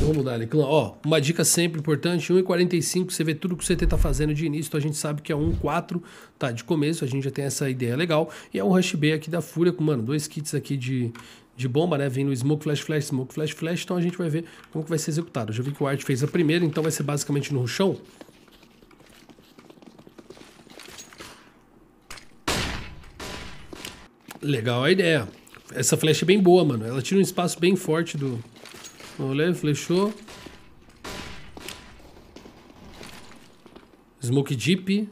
Vamos mudar ali, clã. Ó, uma dica sempre importante: 1,45 você vê tudo que o CT tá fazendo de início. Então a gente sabe que é 1,4, tá? De começo, a gente já tem essa ideia legal. E é um Rush B aqui da Fúria, com, mano, dois kits aqui de, de bomba, né? Vindo Smoke Flash Flash, Smoke Flash Flash. Então a gente vai ver como que vai ser executado. Eu já vi que o Art fez a primeira, então vai ser basicamente no chão. Legal a ideia. Essa Flash é bem boa, mano. Ela tira um espaço bem forte do, Olhei, flechou. Smoke Jeep.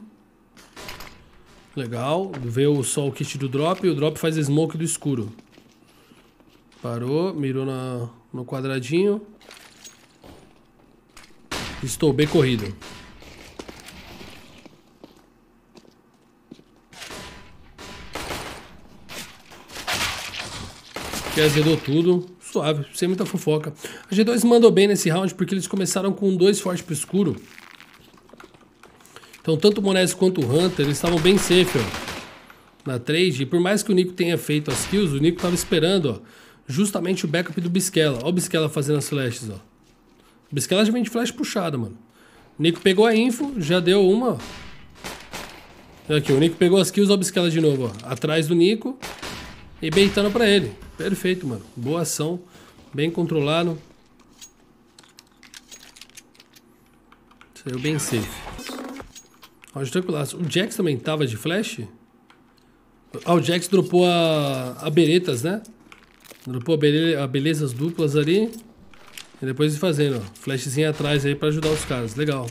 Legal. Veio só o kit do drop. E o drop faz smoke do escuro. Parou. Mirou na, no quadradinho. Estou bem corrido. Quer azedou tudo suave, sem muita fofoca. A G2 mandou bem nesse round porque eles começaram com dois forte pro escuro. Então, tanto o Monés quanto o Hunter, eles estavam bem safe, ó, na trade. E por mais que o Nico tenha feito as kills, o Nico tava esperando, ó, justamente o backup do Bisquela. Ó o Bisquela fazendo as flashes, ó. O Bisquela já vem de flash puxada, mano. O Nico pegou a info, já deu uma, Aqui, o Nico pegou as kills, ó o Bisquela de novo, ó. Atrás do Nico e beitando pra ele. Perfeito, mano. Boa ação. Bem controlado. Saiu bem safe. Roger tranquilaço. O Jax também tava de flash? Ah, o Jax dropou a, a beretas, né? Dropou a, bele, a belezas duplas ali. E depois fazendo, ó. Flashzinho atrás aí pra ajudar os caras. Legal.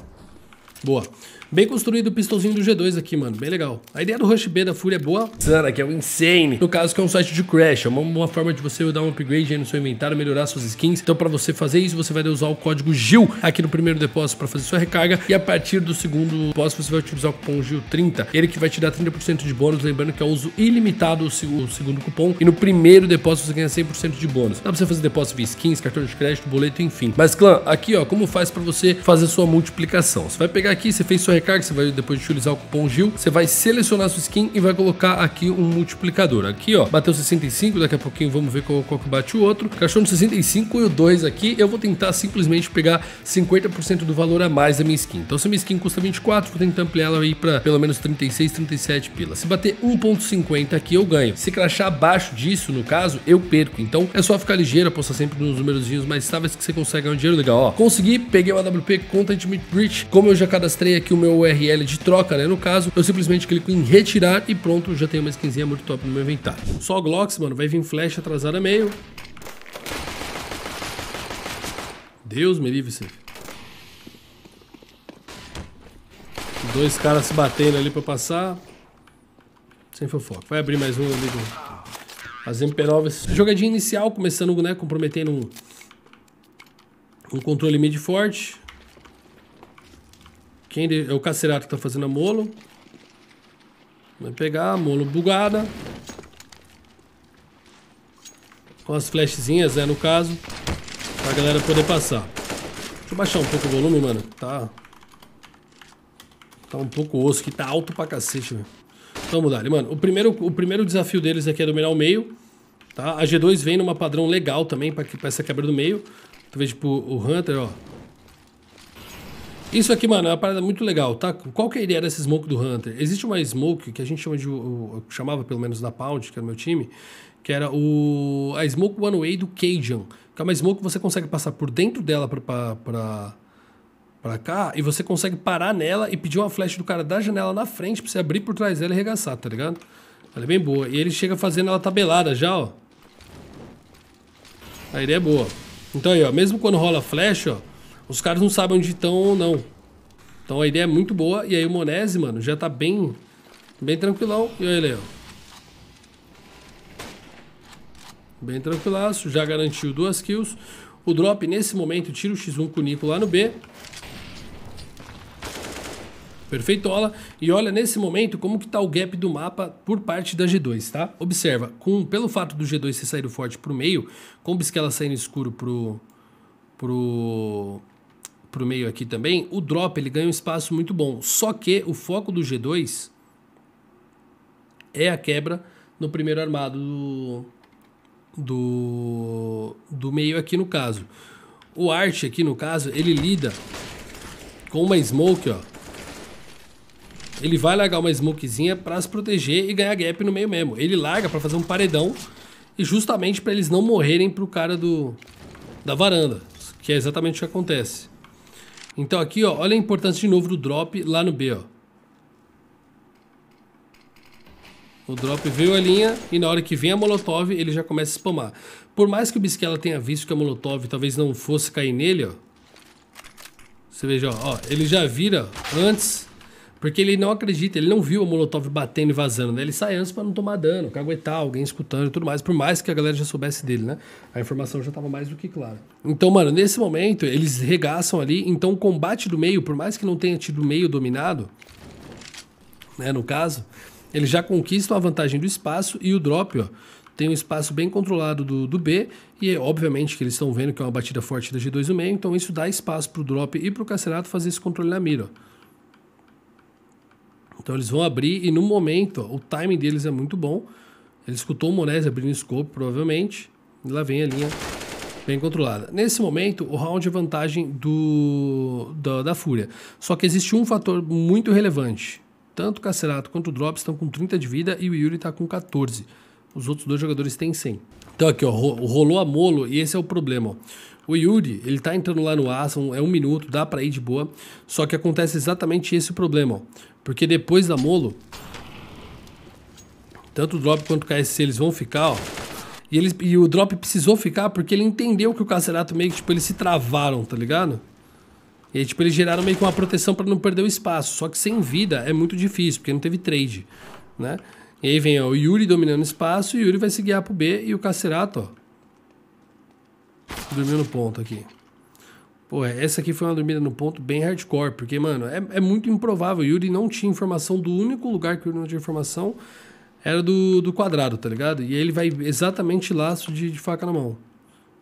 Boa. Bem construído o pistolzinho do G2 aqui, mano. Bem legal. A ideia do Rush B da Fúria é boa. Sana, que é o Insane. No caso, que é um site de Crash. É uma boa forma de você dar um upgrade aí no seu inventário, melhorar suas skins. Então, para você fazer isso, você vai usar o código GIL aqui no primeiro depósito para fazer sua recarga. E a partir do segundo depósito, você vai utilizar o cupom GIL30. Ele que vai te dar 30% de bônus. Lembrando que é uso ilimitado o segundo cupom. E no primeiro depósito, você ganha 100% de bônus. Dá para você fazer depósito via skins, cartão de crédito, boleto, enfim. Mas, clã, aqui, ó, como faz para você fazer sua multiplicação? Você vai pegar aqui, você fez sua recarga, você vai depois de utilizar o cupom GIL, você vai selecionar a sua skin e vai colocar aqui um multiplicador. Aqui, ó, bateu 65, daqui a pouquinho vamos ver qual, qual que bate o outro. Cachorro 65 e o 2 aqui, eu vou tentar simplesmente pegar 50% do valor a mais da minha skin. Então, se a minha skin custa 24, vou tentar ampliar ela aí para pelo menos 36, 37 pila. Se bater 1.50 aqui, eu ganho. Se crachar abaixo disso, no caso, eu perco. Então, é só ficar ligeiro, apostar sempre nos numerozinhos mais estáveis que você consegue ganhar um dinheiro legal. Ó, consegui, peguei o AWP Content Meet Bridge. Como eu já cadastrei aqui o meu meu URL de troca, né? No caso, eu simplesmente clico em retirar e pronto, já tenho uma skinzinha muito top no meu inventário. Só Glocks, mano, vai vir flash atrasada meio. Deus me livre, você. Dois caras se batendo ali pra passar. Sem fofoca. Vai abrir mais um, amigo. As MP9. Jogadinha inicial, começando né, comprometendo um, um controle mid forte. Quem de... é o Cacerato que tá fazendo a molo. Vai pegar, molo bugada. Com as flashzinhas, né, no caso. Pra galera poder passar. Deixa eu baixar um pouco o volume, mano. Tá... Tá um pouco osso que tá alto pra cacete, velho. Vamos dar, mano. O primeiro, o primeiro desafio deles aqui é dominar o meio. Tá? A G2 vem numa padrão legal também pra, que, pra essa quebra do meio. Tu vê, tipo, o Hunter, ó. Isso aqui, mano, é uma parada muito legal, tá? Qual que é a ideia dessa smoke do Hunter? Existe uma smoke que a gente chama de. chamava pelo menos na Pound, que era o meu time, que era o, a smoke one way do Cajun. Que é uma smoke que você consegue passar por dentro dela pra, pra, pra, pra cá e você consegue parar nela e pedir uma flash do cara da janela na frente pra você abrir por trás dela e arregaçar, tá ligado? Ela é bem boa. E ele chega fazendo ela tabelada já, ó. A ideia é boa. Então aí, ó, mesmo quando rola flash, ó. Os caras não sabem onde estão ou não. Então a ideia é muito boa. E aí o Monese, mano, já tá bem, bem tranquilão. E aí, Leo Bem tranquilaço. Já garantiu duas kills. O drop, nesse momento, tira o X1 com o Nico lá no B. Perfeitola. E olha nesse momento como que tá o gap do mapa por parte da G2, tá? Observa, com, pelo fato do G2 ter saído forte pro meio, com o Bisquela saindo escuro pro, pro, para o meio aqui também, o drop ele ganha um espaço muito bom. Só que o foco do G2 é a quebra no primeiro armado do, do, do meio aqui no caso. O Art aqui no caso, ele lida com uma smoke, ó. Ele vai largar uma smokezinha para se proteger e ganhar gap no meio mesmo. Ele larga para fazer um paredão e justamente para eles não morrerem pro cara do da varanda, que é exatamente o que acontece. Então aqui, ó, olha a importância de novo do drop lá no B, ó. O drop veio a linha e na hora que vem a Molotov, ele já começa a spamar. Por mais que o Bisquela tenha visto que a Molotov talvez não fosse cair nele, ó. Você veja, ó, ó ele já vira antes porque ele não acredita, ele não viu a Molotov batendo e vazando, né? Ele sai antes para não tomar dano, caguetar alguém escutando e tudo mais, por mais que a galera já soubesse dele, né? A informação já estava mais do que clara. Então, mano, nesse momento, eles regaçam ali, então o combate do meio, por mais que não tenha tido o meio dominado, né, no caso, eles já conquistam a vantagem do espaço e o drop, ó, tem um espaço bem controlado do, do B, e é obviamente que eles estão vendo que é uma batida forte da G2 no meio, então isso dá espaço pro drop e pro Cacerato fazer esse controle na mira, ó. Então eles vão abrir e no momento, ó, o timing deles é muito bom. Ele escutou o Monese abrindo o scope, provavelmente. E lá vem a linha bem controlada. Nesse momento, o round é vantagem do, da, da Fúria. Só que existe um fator muito relevante. Tanto o Cacerato quanto o Drops estão com 30 de vida e o Yuri está com 14. Os outros dois jogadores têm 100. Então aqui, ó, rolou a molo e esse é o problema. Ó. O Yuri, ele tá entrando lá no Aslan, é um minuto, dá pra ir de boa. Só que acontece exatamente esse problema, ó. Porque depois da Molo, tanto o Drop quanto o KSC, eles vão ficar, ó. E, eles, e o Drop precisou ficar porque ele entendeu que o Cacerato meio que, tipo, eles se travaram, tá ligado? E aí, tipo, eles geraram meio que uma proteção para não perder o espaço. Só que sem vida é muito difícil, porque não teve trade, né? E aí vem ó, o Yuri dominando o espaço, e o Yuri vai se guiar pro B e o Cacerato, ó, que dormiu no ponto aqui. Pô, essa aqui foi uma dormida no ponto bem hardcore, porque, mano, é, é muito improvável. O Yuri não tinha informação do único lugar que o Yuri não tinha informação era do, do quadrado, tá ligado? E aí ele vai exatamente laço de, de faca na mão.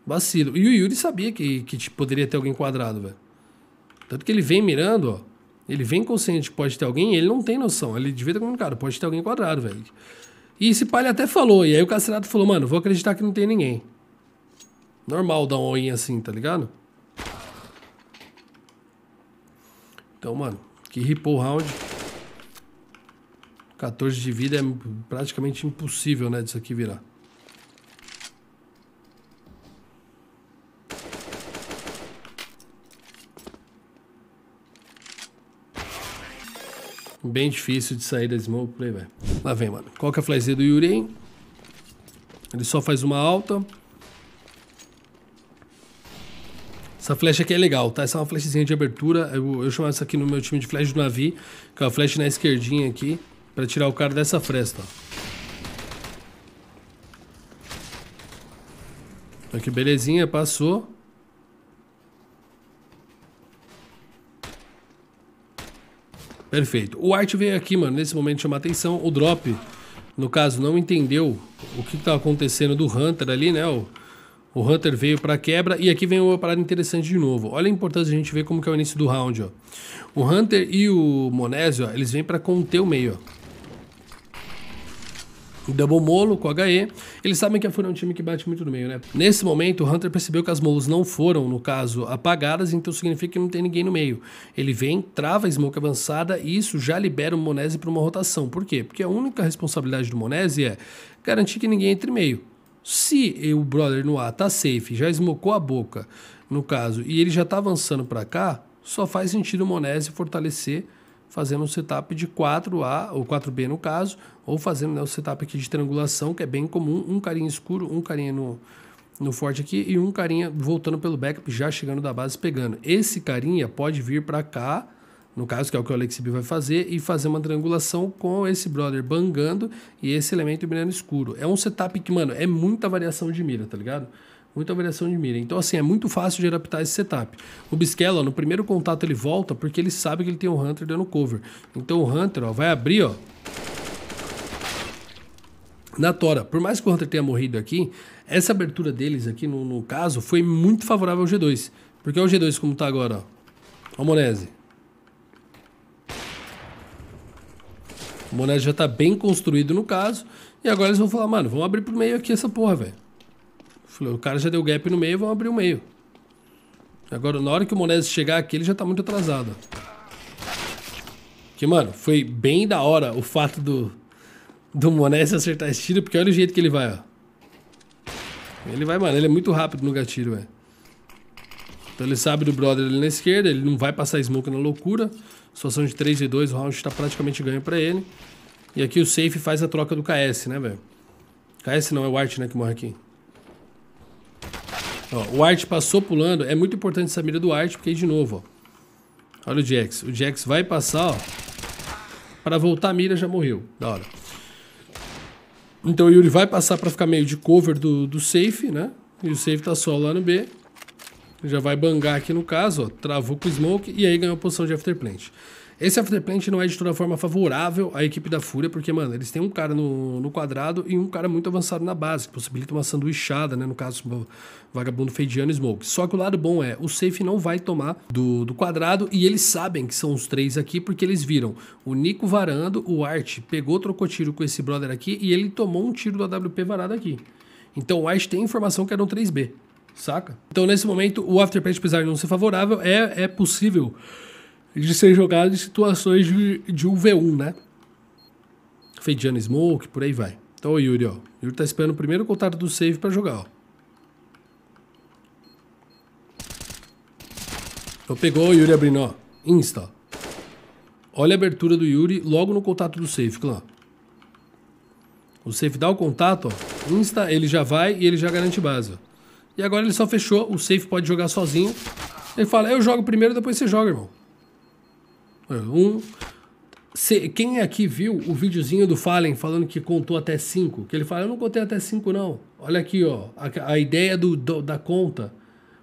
Vacilo. E o Yuri sabia que, que tipo, poderia ter alguém quadrado, velho. Tanto que ele vem mirando, ó. Ele vem consciente que pode ter alguém e ele não tem noção. Ele devia ter comunicado, pode ter alguém quadrado, velho. E esse pai até falou. E aí o Cacerato falou, mano, vou acreditar que não tem ninguém. Normal dar um all assim, tá ligado? Então, mano, que ripou round. 14 de vida é praticamente impossível, né, disso aqui virar. Bem difícil de sair da smoke play, velho. Lá vem, mano. Qual que é a flyzinha do Yuri, hein? Ele só faz uma alta. Essa flecha aqui é legal, tá? Essa é uma flechazinha de abertura. Eu, eu chamo essa aqui no meu time de flash do navio, que é uma flecha na esquerdinha aqui, pra tirar o cara dessa fresta, ó. Aqui, belezinha, passou. Perfeito. O Art veio aqui, mano, nesse momento chamar atenção. O Drop, no caso, não entendeu o que tá acontecendo do Hunter ali, né? O o Hunter veio para quebra e aqui vem uma parada interessante de novo. Olha a importância de a gente ver como que é o início do round, ó. O Hunter e o Monésio, ó, eles vêm para conter o meio, ó. Double Molo com HE. Eles sabem que a FURIA é um time que bate muito no meio, né? Nesse momento, o Hunter percebeu que as molos não foram, no caso, apagadas, então significa que não tem ninguém no meio. Ele vem, trava a smoke avançada e isso já libera o Monese para uma rotação. Por quê? Porque a única responsabilidade do Monese é garantir que ninguém entre meio. Se o brother no ar tá safe, já esmocou a boca, no caso, e ele já tá avançando para cá, só faz sentido o Monese fortalecer fazendo um setup de 4A ou 4B no caso, ou fazendo né, o setup aqui de triangulação, que é bem comum, um carinha escuro, um carinha no, no forte aqui e um carinha voltando pelo backup, já chegando da base pegando. Esse carinha pode vir para cá no caso, que é o que o Alexib vai fazer, e fazer uma triangulação com esse brother bangando e esse elemento mirando escuro. É um setup que, mano, é muita variação de mira, tá ligado? Muita variação de mira. Então, assim, é muito fácil de adaptar esse setup. O Bisquela, no primeiro contato, ele volta porque ele sabe que ele tem um Hunter dando cover. Então, o Hunter, ó, vai abrir, ó. Na Tora, por mais que o Hunter tenha morrido aqui, essa abertura deles aqui, no, no caso, foi muito favorável ao G2. Porque o G2, como tá agora, ó. Ó, Monese. O Monero já tá bem construído no caso. E agora eles vão falar, mano, vamos abrir pro meio aqui essa porra, velho. O cara já deu gap no meio, vamos abrir o meio. Agora, na hora que o Monese chegar aqui, ele já tá muito atrasado. Que, mano, foi bem da hora o fato do, do Monese acertar esse tiro, porque olha o jeito que ele vai, ó. Ele vai, mano, ele é muito rápido no gatilho, velho. Então ele sabe do brother ali na esquerda, ele não vai passar smoke na loucura. Situação de 3 e 2, o round está praticamente ganho para ele. E aqui o safe faz a troca do KS, né, velho? KS não, é o Art, né, que morre aqui. Ó, o Art passou pulando. É muito importante essa mira do Art, porque aí de novo, ó. Olha o Jax. O Jax vai passar, ó. Para voltar a mira já morreu. Da hora. Então o Yuri vai passar para ficar meio de cover do, do safe, né? E o safe tá só lá no B já vai bangar aqui no caso, ó, travou com o Smoke e aí ganhou a posição de Afterplant. Esse Afterplant não é de toda forma favorável à equipe da Fúria, porque, mano, eles têm um cara no, no quadrado e um cara muito avançado na base, que possibilita uma sanduichada, né? No caso, vagabundo feidiano e Smoke. Só que o lado bom é, o safe não vai tomar do, do quadrado e eles sabem que são os três aqui, porque eles viram o Nico varando, o Art pegou, trocou tiro com esse brother aqui e ele tomou um tiro do AWP varado aqui. Então o Art tem informação que era um 3B saca? Então, nesse momento, o afterpatch, apesar de não ser favorável, é, é possível de ser jogado em situações de, de 1v1, né? Fediano Smoke, por aí vai. Então, o Yuri, ó. O Yuri tá esperando o primeiro contato do save pra jogar, ó. Então, pegou o Yuri abrindo, ó. Insta, Olha a abertura do Yuri logo no contato do safe, clã. O safe dá o contato, ó. Insta, ele já vai e ele já garante base, ó. E agora ele só fechou, o safe pode jogar sozinho. Ele fala, eu jogo primeiro, depois você joga, irmão. Um. Se, quem aqui viu o videozinho do Fallen falando que contou até 5? Que ele fala, eu não contei até 5, não. Olha aqui, ó. A, a ideia do, do, da conta.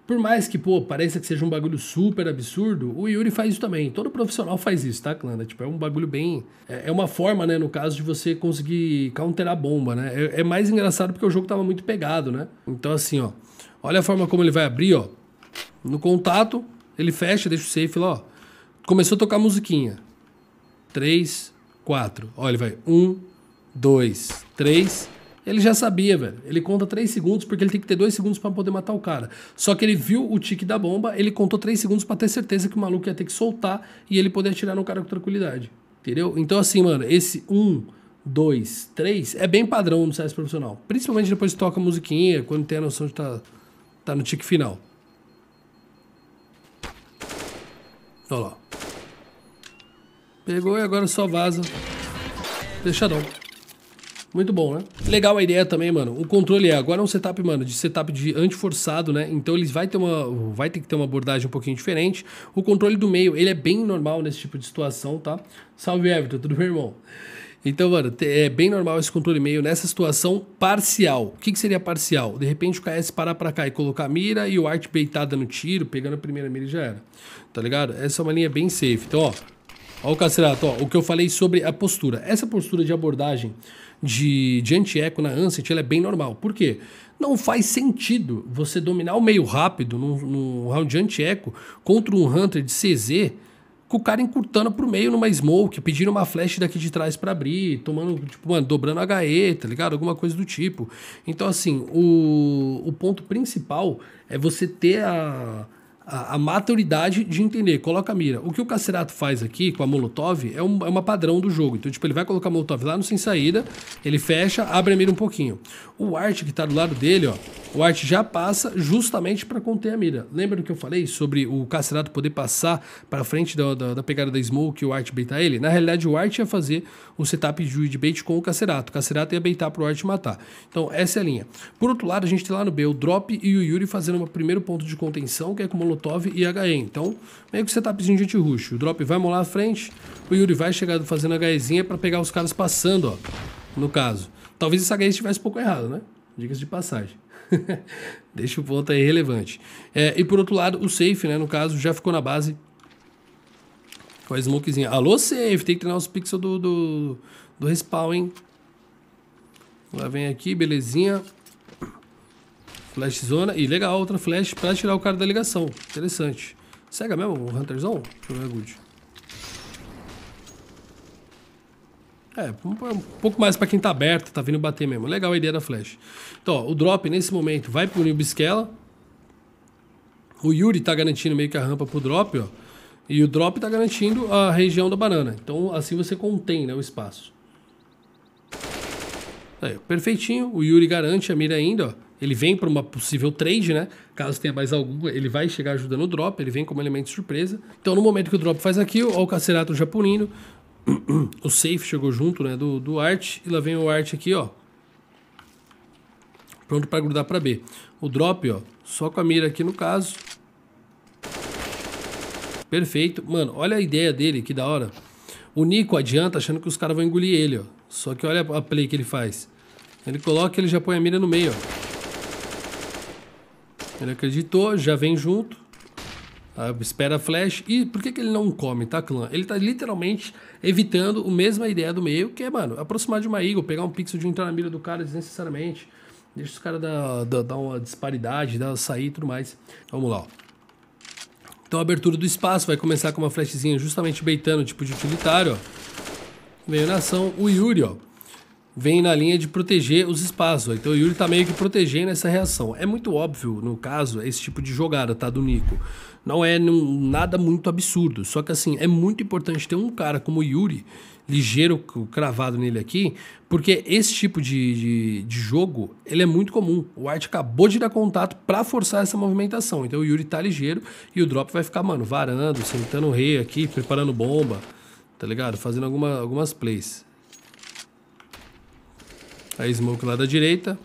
Por mais que, pô, pareça que seja um bagulho super absurdo, o Yuri faz isso também. Todo profissional faz isso, tá, Clanda? Tipo, é um bagulho bem. É, é uma forma, né, no caso, de você conseguir counterar a bomba, né? É, é mais engraçado porque o jogo tava muito pegado, né? Então, assim, ó. Olha a forma como ele vai abrir, ó. No contato, ele fecha, deixa o safe lá, ó. Começou a tocar musiquinha. 3, 4. Olha, ele vai 1, 2, 3. Ele já sabia, velho. Ele conta 3 segundos porque ele tem que ter 2 segundos para poder matar o cara. Só que ele viu o tique da bomba, ele contou 3 segundos para ter certeza que o maluco ia ter que soltar e ele poder atirar no cara com tranquilidade. Entendeu? Então, assim, mano, esse 1, um, 2, 3 é bem padrão no CS profissional. Principalmente depois que toca musiquinha, quando tem a noção de estar. Tá Tá no tique final. Olha lá. Pegou e agora só vaza. deixadão Muito bom, né? Legal a ideia também, mano. O controle é agora é um setup, mano, de setup de anti forçado né? Então eles vai ter uma vai ter que ter uma abordagem um pouquinho diferente. O controle do meio, ele é bem normal nesse tipo de situação, tá? Salve Everton, tudo bem, irmão? Então, mano, é bem normal esse controle meio nessa situação parcial. O que, que seria parcial? De repente o KS parar pra cá e colocar a mira e o Art peitada tá no tiro, pegando a primeira mira e já era. Tá ligado? Essa é uma linha bem safe. Então, ó, ó o cacerato, ó, o que eu falei sobre a postura. Essa postura de abordagem de, de anti-eco na Ansett ela é bem normal. Por quê? Não faz sentido você dominar o meio rápido num, num round de anti-eco contra um Hunter de CZ com o cara encurtando pro meio numa smoke, pedindo uma flash daqui de trás para abrir, tomando, tipo, mano, dobrando HE, tá ligado? Alguma coisa do tipo. Então, assim, o, o ponto principal é você ter a a, a, maturidade de entender, coloca a mira. O que o Cacerato faz aqui com a Molotov é, um, é uma padrão do jogo. Então, tipo, ele vai colocar a Molotov lá no sem saída, ele fecha, abre a mira um pouquinho. O Art que tá do lado dele, ó, o Art já passa justamente para conter a mira. Lembra do que eu falei sobre o Cacerato poder passar para frente da, da, da, pegada da Smoke e o Art beitar ele? Na realidade, o Art ia fazer um setup de bait com o Cacerato. O Cacerato ia beitar pro Art matar. Então, essa é a linha. Por outro lado, a gente tem lá no B o Drop e o Yuri fazendo um primeiro ponto de contenção, que é com o Molotov Molotov e HE. Então, meio que você tá pedindo de rush. O drop vai molar à frente, o Yuri vai chegar fazendo HEzinha para pegar os caras passando, ó. No caso. Talvez esse HE estivesse um pouco errado, né? Dicas de passagem. Deixa o ponto aí relevante. É, e por outro lado, o safe, né? No caso, já ficou na base com a smokezinha. Alô, safe, tem que treinar os pixels do, do, do respawn, hein? Lá vem aqui, belezinha. Flash zona. E legal, outra flash pra tirar o cara da ligação. Interessante. Cega mesmo o Hunterzão? Deixa eu ver good. É, um pouco mais pra quem tá aberto, tá vindo bater mesmo. Legal a ideia da flash. Então, ó, o drop nesse momento vai pro o Bisquela. O Yuri tá garantindo meio que a rampa pro drop, ó. E o drop tá garantindo a região da banana. Então, assim você contém, né, o espaço. Aí, perfeitinho. O Yuri garante a mira ainda, ó. Ele vem para uma possível trade, né? Caso tenha mais algum, ele vai chegar ajudando o drop, ele vem como elemento surpresa. Então, no momento que o drop faz aqui, ó, o Cacerato Japonino, o safe chegou junto, né, do, do Art, e lá vem o Art aqui, ó. Pronto para grudar para B. O drop, ó, só com a mira aqui no caso. Perfeito. Mano, olha a ideia dele, que da hora. O Nico adianta achando que os caras vão engolir ele, ó. Só que olha a play que ele faz. Ele coloca e ele já põe a mira no meio, ó. Ele acreditou, já vem junto. Tá? espera a flash. E por que, que ele não come, tá, clã? Ele tá literalmente evitando a mesma ideia do meio, que é, mano, aproximar de uma Eagle, pegar um pixel de entrar na mira do cara desnecessariamente. Deixa os caras dar, dar, dar, uma disparidade, dar sair e tudo mais. Vamos lá, ó. Então a abertura do espaço vai começar com uma flashzinha justamente beitando, tipo de utilitário, ó. Veio na ação o Yuri, ó vem na linha de proteger os espaços. Então o Yuri tá meio que protegendo essa reação. É muito óbvio, no caso, esse tipo de jogada, tá? Do Nico. Não é num, nada muito absurdo. Só que assim, é muito importante ter um cara como o Yuri, ligeiro, cravado nele aqui, porque esse tipo de, de, de jogo, ele é muito comum. O White acabou de dar contato para forçar essa movimentação. Então o Yuri tá ligeiro e o drop vai ficar, mano, varando, sentando o rei aqui, preparando bomba, tá ligado? Fazendo alguma, algumas plays. A smoke lá da direita.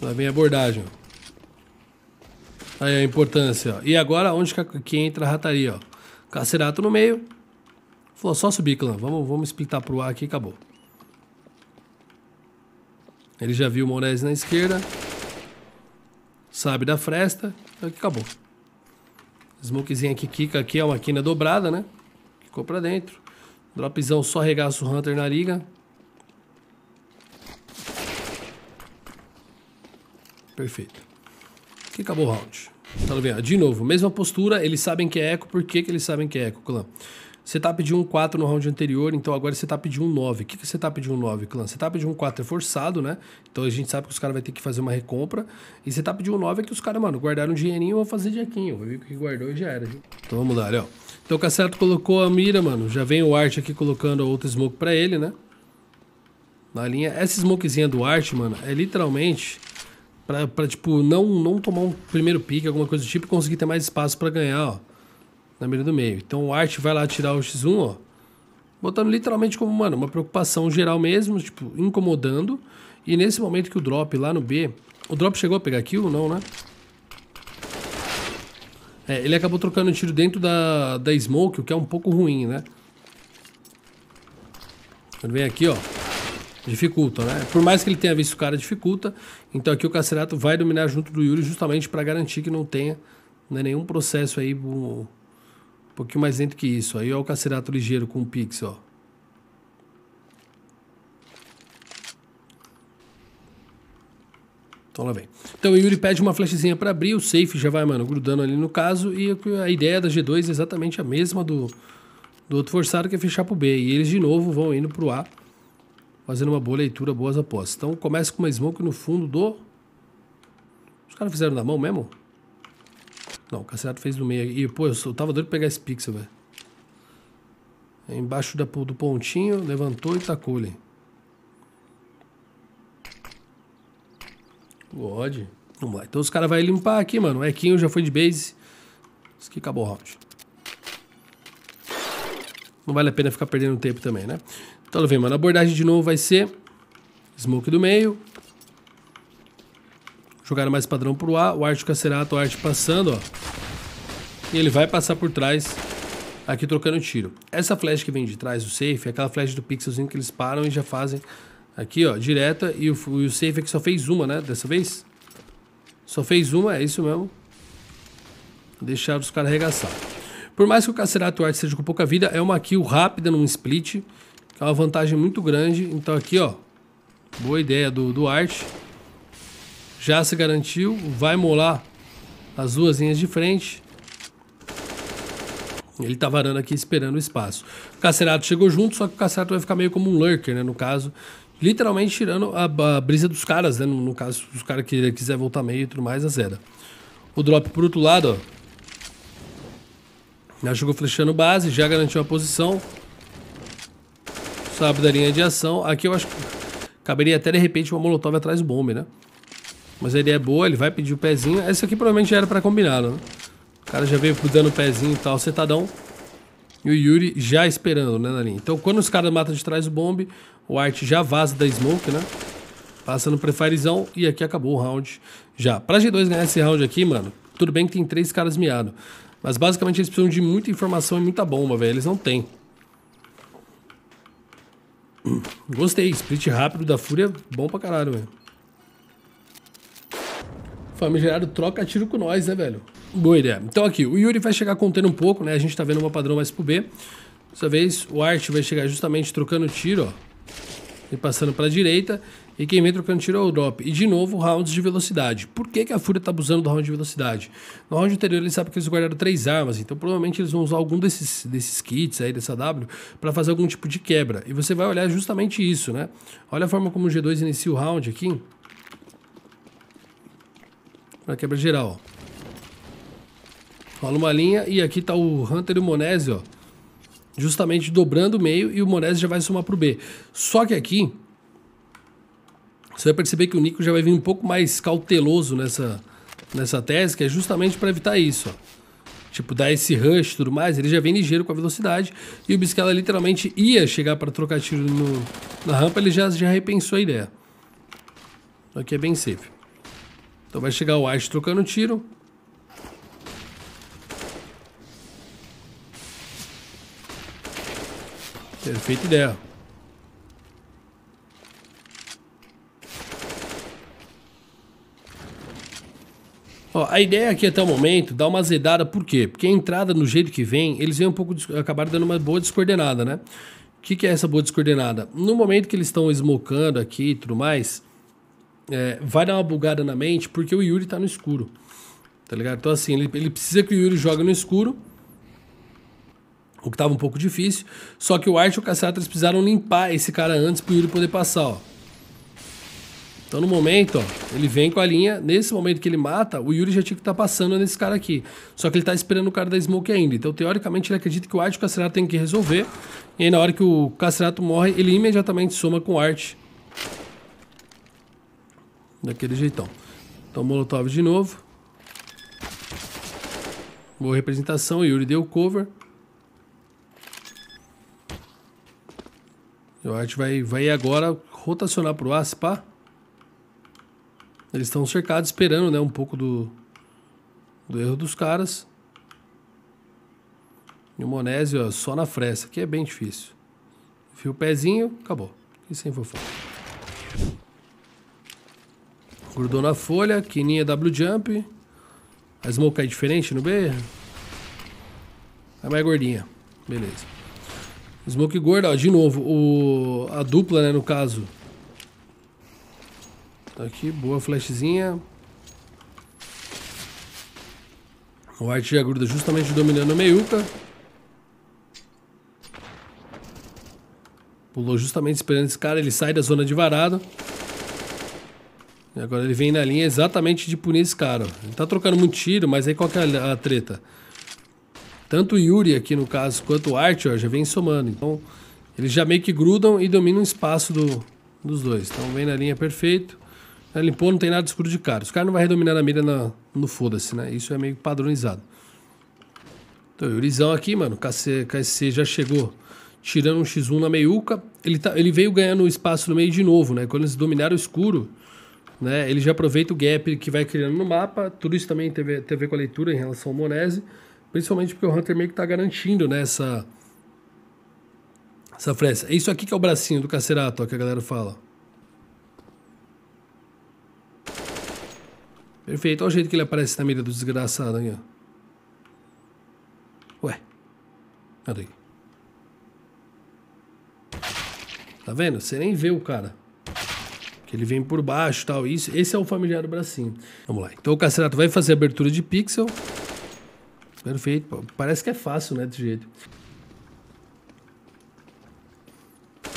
Lá vem a abordagem. Aí a importância. Ó. E agora onde que entra a rataria? Ó. Cacerato no meio. Falou, só subir, clã. Vamos, vamos splitar pro ar aqui acabou. Ele já viu o Moraes na esquerda. Sabe da fresta. Então, aqui acabou. Smokezinha que quica aqui é uma quina dobrada, né? Ficou pra dentro. Dropzão só regaça o Hunter na liga. Perfeito. Aqui acabou o round. Tá então, vendo? De novo, mesma postura, eles sabem que é eco. Por que, que eles sabem que é eco, clã? Setup de 1-4 no round anterior, então agora é setup de 1-9. O que, que é setup de 1-9, clã? Setup de 1-4 é forçado, né? Então a gente sabe que os caras vão ter que fazer uma recompra. E setup de 1-9 é que os caras, mano, guardaram um dinheirinho e vão fazer de aquinho. Vou ver o que guardou e já era. viu? Então vamos lá, olha, ó. Então o Cassato colocou a mira, mano. Já vem o Art aqui colocando outro smoke pra ele, né? Na linha. Essa smokezinha do Art, mano, é literalmente pra, pra tipo, não, não tomar um primeiro pique, alguma coisa do tipo, e conseguir ter mais espaço pra ganhar, ó. Na mira do meio. Então o Art vai lá tirar o X1, ó. Botando literalmente como, mano, uma preocupação geral mesmo, tipo, incomodando. E nesse momento que o drop lá no B. O drop chegou a pegar kill? Não, né? É, ele acabou trocando o tiro dentro da, da smoke, o que é um pouco ruim, né? Ele vem aqui, ó. Dificulta, né? Por mais que ele tenha visto o cara, dificulta. Então aqui o Cacerato vai dominar junto do Yuri justamente para garantir que não tenha né, nenhum processo aí um, um pouquinho mais lento que isso. Aí ó, o Cacerato ligeiro com o Pix, ó. Então lá vem. Então o Yuri pede uma flechezinha para abrir, o safe já vai, mano, grudando ali no caso. E a ideia da G2 é exatamente a mesma do, do outro forçado, que é fechar pro B. E eles de novo vão indo pro A, fazendo uma boa leitura, boas apostas. Então começa com uma smoke no fundo do. Os caras fizeram na mão mesmo? Não, o Cancelato fez no meio. E, pô, eu, tava doido pra pegar esse pixel, velho. É embaixo da, do pontinho, levantou e tacou ali. Pode. Vamos lá. Então os caras vão limpar aqui, mano. O Equinho já foi de base. Isso aqui acabou o round. Não vale a pena ficar perdendo tempo também, né? Então vem, mano. A abordagem de novo vai ser Smoke do meio. Jogaram mais padrão pro A. O Arte Cacerato, o Arte passando, ó. E ele vai passar por trás aqui trocando tiro. Essa flash que vem de trás do safe é aquela flash do pixelzinho que eles param e já fazem Aqui, ó, direta. E o, o safe aqui só fez uma, né? Dessa vez. Só fez uma, é isso mesmo. Deixar os caras arregaçar. Por mais que o Cacerato Art seja com pouca vida, é uma kill rápida num split. Que é uma vantagem muito grande. Então aqui, ó. Boa ideia do, do Art. Já se garantiu. Vai molar as duas linhas de frente. Ele tá varando aqui esperando o espaço. O Cacerato chegou junto, só que o Cacerato vai ficar meio como um lurker, né? No caso, literalmente tirando a, a brisa dos caras, né? No, no caso, os caras que quiser voltar meio e tudo mais, a zero. O drop por outro lado, ó. Já jogou flechando base, já garantiu a posição. Sabe da linha de ação. Aqui eu acho que caberia até de repente uma molotov atrás do bombe, né? Mas a ideia é boa, ele vai pedir o pezinho. Essa aqui provavelmente já era pra combinado, né? O cara já veio dando o pezinho e tal, sentadão e o Yuri já esperando, né, Nalin? Então, quando os caras matam de trás o bombe, o Art já vaza da smoke, né? Passa no prefirezão e aqui acabou o round já. Pra G2 ganhar esse round aqui, mano, tudo bem que tem três caras miado. Mas basicamente eles precisam de muita informação e muita bomba, velho. Eles não têm. Gostei. Split rápido da Fúria, bom pra caralho, velho. Famigerado troca tiro com nós, né, velho? Boa ideia. Então aqui, o Yuri vai chegar contendo um pouco, né? A gente tá vendo uma padrão mais pro B. Dessa vez, o Art vai chegar justamente trocando tiro, ó. E passando pra direita. E quem vem trocando tiro é o drop. E de novo, rounds de velocidade. Por que, que a Fúria tá abusando do round de velocidade? No round anterior, eles sabem que eles guardaram três armas. Então, provavelmente, eles vão usar algum desses, desses kits aí, dessa W, para fazer algum tipo de quebra. E você vai olhar justamente isso, né? Olha a forma como o G2 inicia o round aqui. Pra quebra geral, ó. Fala uma linha e aqui tá o Hunter e o Monese, ó. Justamente dobrando o meio e o Monese já vai somar pro B. Só que aqui, você vai perceber que o Nico já vai vir um pouco mais cauteloso nessa, nessa tese, que é justamente para evitar isso, ó. Tipo, dar esse rush e tudo mais, ele já vem ligeiro com a velocidade. E o Biscala literalmente ia chegar para trocar tiro no, na rampa, ele já, já repensou a ideia. Aqui é bem safe. Então vai chegar o Ash trocando tiro. Perfeita ideia. Ó, a ideia aqui até o momento dá uma zedada, por quê? Porque a entrada no jeito que vem, eles vêm um pouco, acabaram dando uma boa descoordenada, né? O que, que é essa boa descoordenada? No momento que eles estão esmocando aqui e tudo mais, é, vai dar uma bugada na mente, porque o Yuri tá no escuro, tá ligado? Então assim, ele, ele precisa que o Yuri jogue no escuro, o que estava um pouco difícil. Só que o Arte e o Caçatas precisaram limpar esse cara antes para o Yuri poder passar, ó. Então no momento, ó, ele vem com a linha. Nesse momento que ele mata, o Yuri já tinha que estar tá passando nesse cara aqui. Só que ele está esperando o cara da Smoke ainda. Então teoricamente ele acredita que o Arte e o Cacerato tem que resolver. E aí na hora que o Cacerato morre, ele imediatamente soma com o Arte. Daquele jeitão. Então Molotov de novo. Boa representação, Yuri deu cover. Eu acho que vai, vai agora rotacionar pro Aspa. Eles estão cercados, esperando né, um pouco do, do erro dos caras. E o Monese, ó, só na fresta, que é bem difícil. Fio o pezinho, acabou. E sem fofão. Grudou na folha, Quininha W jump. A smoke é diferente no B? É mais gordinha. Beleza. Smoke gordo, ó, de novo, o, a dupla, né, no caso. Tá aqui, boa flashzinha. O Art já gruda justamente dominando o meiuca. Pulou justamente esperando esse cara, ele sai da zona de varado. E agora ele vem na linha exatamente de punir esse cara. Ó. Ele tá trocando muito tiro, mas aí qual que é a, a treta? Tanto o Yuri aqui no caso, quanto o Art, já vem somando. Então, eles já meio que grudam e dominam o espaço do, dos dois. Então, vem na linha perfeito. Né? Limpou, não tem nada escuro de cara. Os caras não vai redominar a mira na, no foda-se, né? Isso é meio padronizado. Então, o Yurizão aqui, mano, KC, KC já chegou tirando um X1 na meiuca. Ele, tá, ele veio ganhando espaço no meio de novo, né? Quando eles dominaram o escuro, né? Ele já aproveita o gap que vai criando no mapa. Tudo isso também teve, teve com a leitura em relação ao Monese. Principalmente porque o Hunter meio que tá garantindo nessa. Né, essa fresta. É isso aqui que é o bracinho do Cacerato, ó, que a galera fala. Perfeito. Olha o jeito que ele aparece na mira do desgraçado aí, ó. Ué. Cadê? Tá vendo? Você nem vê o cara. Que ele vem por baixo e tal. Isso, esse é o familiar do bracinho. Vamos lá. Então o Cacerato vai fazer abertura de pixel. Perfeito, pô. Parece que é fácil, né, desse jeito.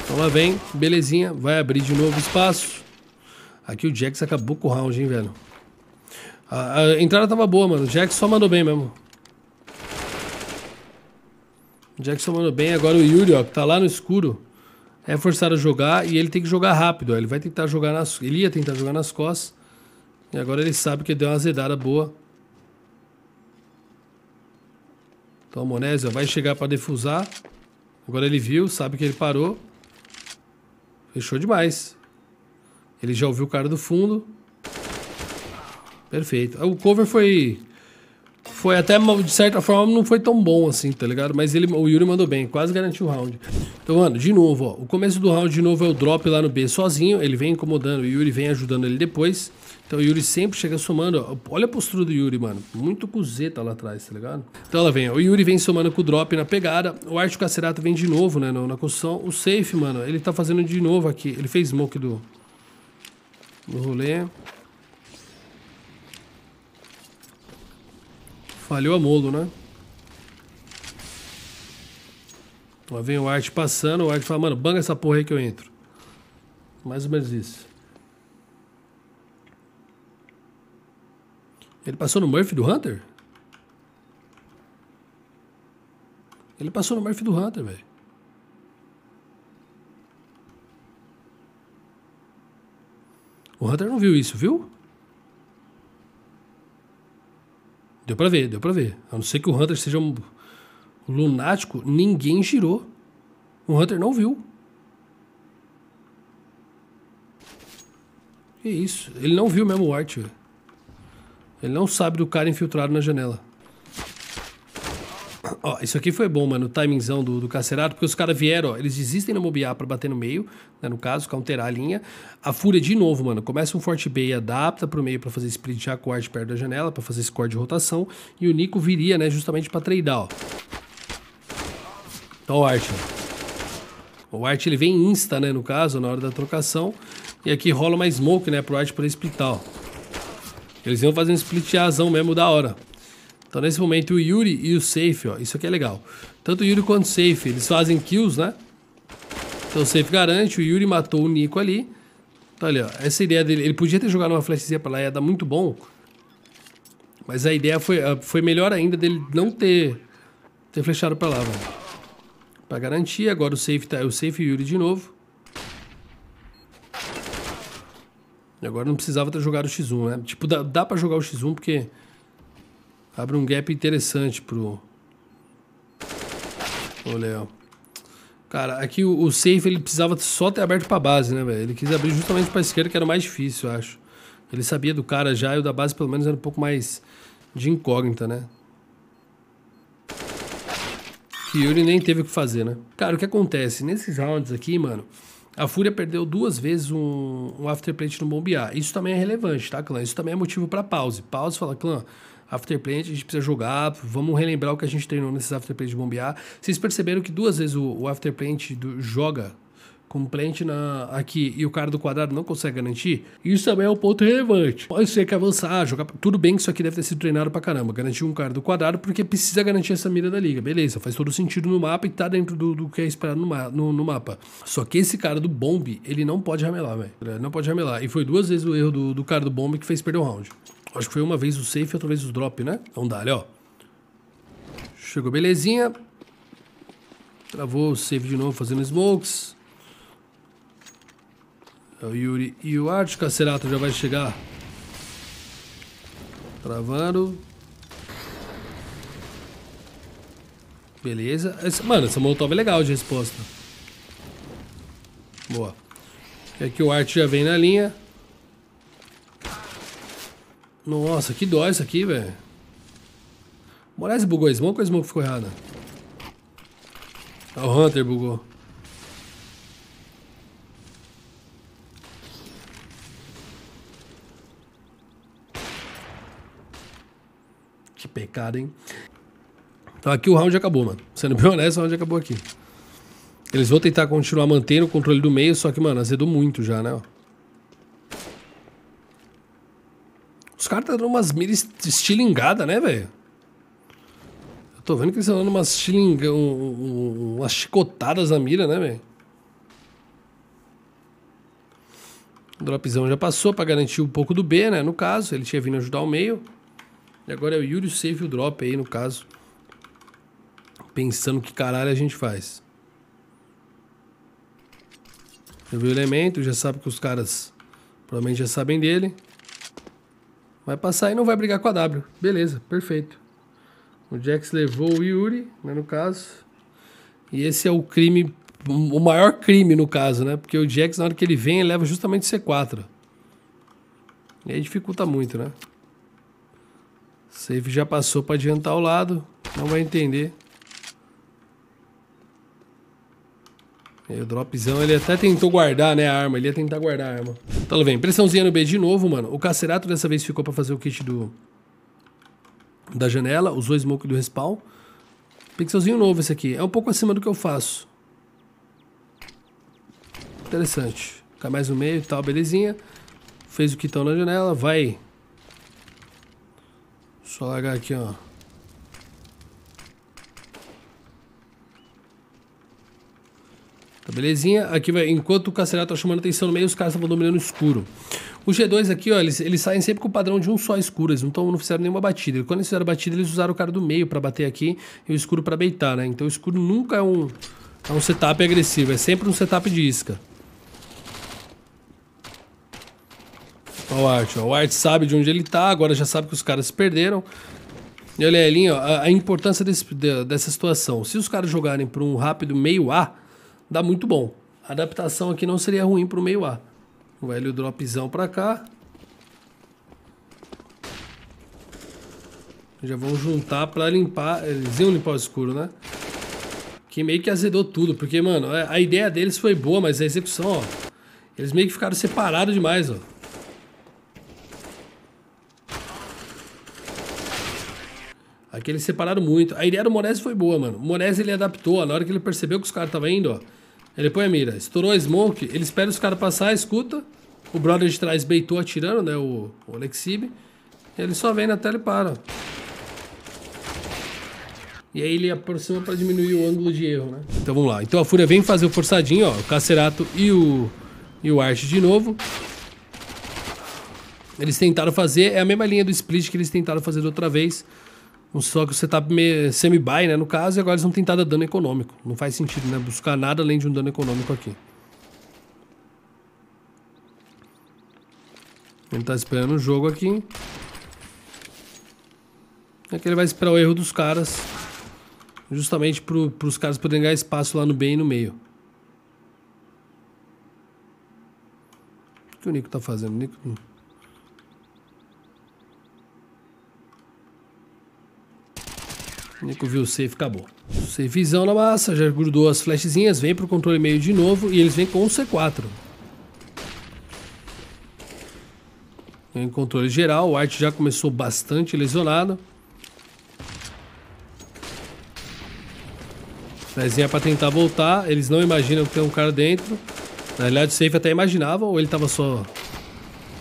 Então lá vem, belezinha. Vai abrir de novo espaço. Aqui o Jax acabou com o round, hein, velho. A, a entrada tava boa, mano. O Jax só mandou bem mesmo. O Jax só mandou bem. Agora o Yuri, ó, que tá lá no escuro, é forçado a jogar e ele tem que jogar rápido. Ó. Ele vai tentar jogar nas... Ele ia tentar jogar nas costas. E agora ele sabe que deu uma azedada boa. Então a Monésio vai chegar para defusar. Agora ele viu, sabe que ele parou. Fechou demais. Ele já ouviu o cara do fundo. Perfeito. O cover foi foi até de certa forma não foi tão bom assim, tá ligado? Mas ele o Yuri mandou bem, quase garantiu o round. Então, mano, de novo, ó, o começo do round de novo é o drop lá no B sozinho, ele vem incomodando, o Yuri vem ajudando ele depois. Então o Yuri sempre chega somando. Olha a postura do Yuri, mano. Muito cuzeta lá atrás, tá ligado? Então ela vem. O Yuri vem somando com o drop na pegada. O Arte Cacerato vem de novo, né? Na construção. O safe, mano, ele tá fazendo de novo aqui. Ele fez smoke do. Do rolê. Falhou a molo, né? Lá vem o Arte passando. O Arte fala, mano, banga essa porra aí que eu entro. Mais ou menos isso. Ele passou no Murphy do Hunter? Ele passou no Murphy do Hunter, velho. O Hunter não viu isso, viu? Deu pra ver, deu pra ver. A não ser que o Hunter seja um lunático, ninguém girou. O Hunter não viu. Que isso? Ele não viu mesmo o Art, ele não sabe do cara infiltrado na janela. Ó, isso aqui foi bom, mano, o timingzão do, do carcerado, porque os caras vieram, ó, eles desistem no mobiar pra bater no meio, né, no caso, counterar a linha. A fúria de novo, mano, começa um forte B e adapta pro meio pra fazer split já com perto da janela, pra fazer score de rotação, e o Nico viria, né, justamente pra treinar, ó. Ó então, o Art, né. O Art, ele vem insta, né, no caso, na hora da trocação, e aqui rola uma smoke, né, pro Art poder splitar, ó. Eles iam fazer um split azão mesmo da hora. Então nesse momento o Yuri e o Safe, ó, isso aqui é legal. Tanto o Yuri quanto o Safe, eles fazem kills, né? Então o Safe garante, o Yuri matou o Nico ali. Então ali, ó, essa ideia dele, ele podia ter jogado uma flechazinha pra lá, ia dar muito bom. Mas a ideia foi, ah, foi melhor ainda dele não ter, ter flechado pra lá, velho. Pra garantir, agora o Safe, tá, o Safe e o Yuri de novo. Agora não precisava ter jogado o X1, né? Tipo, dá, dá para jogar o X1 porque abre um gap interessante pro. Ô, Léo. Cara, aqui é o, o, safe ele precisava só ter aberto pra base, né, velho? Ele quis abrir justamente pra esquerda, que era o mais difícil, eu acho. Ele sabia do cara já e o da base pelo menos era um pouco mais de incógnita, né? Que Yuri nem teve o que fazer, né? Cara, o que acontece? Nesses rounds aqui, mano, a Fúria perdeu duas vezes um, um afterplate no Bombear. Isso também é relevante, tá, clã? Isso também é motivo para pause. Pause fala, clã, afterplate, a gente precisa jogar, vamos relembrar o que a gente treinou nesses afterplate de Bombear. Vocês perceberam que duas vezes o, o afterplate joga complaint na, aqui e o cara do quadrado não consegue garantir, isso também é um ponto relevante. Pode ser que avançar, jogar. Tudo bem que isso aqui deve ter sido treinado pra caramba. Garantir um cara do quadrado porque precisa garantir essa mira da liga. Beleza, faz todo sentido no mapa e tá dentro do, do que é esperado no, ma no, no, mapa. Só que esse cara do bombe ele não pode ramelar, velho. Não pode ramelar. E foi duas vezes o erro do, do cara do bombe que fez perder o round. Acho que foi uma vez o safe e outra vez o drop, né? Então dá, ó. Chegou belezinha. Travou o save de novo fazendo smokes. É o Yuri. E o Arte Cacerato já vai chegar. Travando. Beleza. Esse, mano, essa molotov é legal de resposta. Boa. É e aqui o Arte já vem na linha. Nossa, que dó isso aqui, velho. Moraes bugou a smoke ou a smoke ficou errada? Ah, o Hunter bugou. Pecado, hein? Então aqui o round acabou, mano. Sendo bem honesto, o round acabou aqui. Eles vão tentar continuar mantendo o controle do meio, só que, mano, azedou muito já, né? Os caras estão tá dando umas mira estilingadas, né, velho? Eu tô vendo que eles estão dando umas, estilinga, umas chicotadas na mira, né, velho? O dropzão já passou pra garantir um pouco do B, né? No caso, ele tinha vindo ajudar o meio. E agora é o Yuri Save o Drop aí, no caso. Pensando que caralho a gente faz. Eu vi o elemento, já sabe que os caras provavelmente já sabem dele. Vai passar e não vai brigar com a W. Beleza, perfeito. O Jax levou o Yuri, né, no caso. E esse é o crime, o maior crime no caso, né? Porque o Jax, na hora que ele vem, ele leva justamente C4. E aí dificulta muito, né? Safe já passou para adiantar o lado, não vai entender. E é, o dropzão, ele até tentou guardar, né, a arma. Ele ia tentar guardar a arma. Então, tá, vem. Pressãozinha no B de novo, mano. O Cacerato dessa vez ficou pra fazer o kit do... Da janela. Usou smoke do respawn. Pixelzinho novo esse aqui. É um pouco acima do que eu faço. Interessante. Ficar mais no meio e tal, belezinha. Fez o quitão na janela. Vai só largar aqui, ó. Tá belezinha? Aqui vai, enquanto o Cacerato tá chamando atenção no meio, os caras estão dominando escuro. O G2 aqui, ó, eles, eles saem sempre com o padrão de um só escuro, eles não, tão, não fizeram nenhuma batida. E quando eles fizeram batida, eles usaram o cara do meio para bater aqui e o escuro para beitar, né? Então o escuro nunca é um, é um setup agressivo, é sempre um setup de isca. Olha o Art, ó. O Art sabe de onde ele tá, agora já sabe que os caras se perderam. E olha a Elinho, a, a importância desse, dessa situação. Se os caras jogarem para um rápido meio A, dá muito bom. A adaptação aqui não seria ruim para o meio A. O velho dropzão para cá. Já vão juntar para limpar. Eles iam limpar o escuro, né? Que meio que azedou tudo. Porque, mano, a ideia deles foi boa, mas a execução, ó. Eles meio que ficaram separados demais, ó. Aqui eles separaram muito. A ideia do Moraes foi boa, mano. O Moraes ele adaptou. Na hora que ele percebeu que os caras estavam indo, ó. Ele põe a mira. Estourou a smoke. Ele espera os caras passar, escuta. O brother de trás beitou atirando, né? O, o Alexib. Ele só vem na tela e para. E aí ele aproxima para diminuir o ângulo de erro, né? Então vamos lá. Então a Fúria vem fazer o forçadinho, ó. O Cacerato e o, e o Arch de novo. Eles tentaram fazer, é a mesma linha do split que eles tentaram fazer outra vez. Só que você tá semi-buy, né? No caso, e agora eles vão tentar dar dano econômico. Não faz sentido, né? Buscar nada além de um dano econômico aqui. Ele tá esperando o jogo aqui. É que ele vai esperar o erro dos caras. Justamente pro, pros caras poderem ganhar espaço lá no bem e no meio. O que o Nico tá fazendo? O Nico... Hum. Nico viu o safe, acabou. Safezão na massa, já grudou as flechezinhas. vem pro controle meio de novo e eles vêm com o C4. Em controle geral, o White já começou bastante lesionado. Pezinha pra tentar voltar, eles não imaginam que tem um cara dentro. Na realidade o safe até imaginava ou ele tava só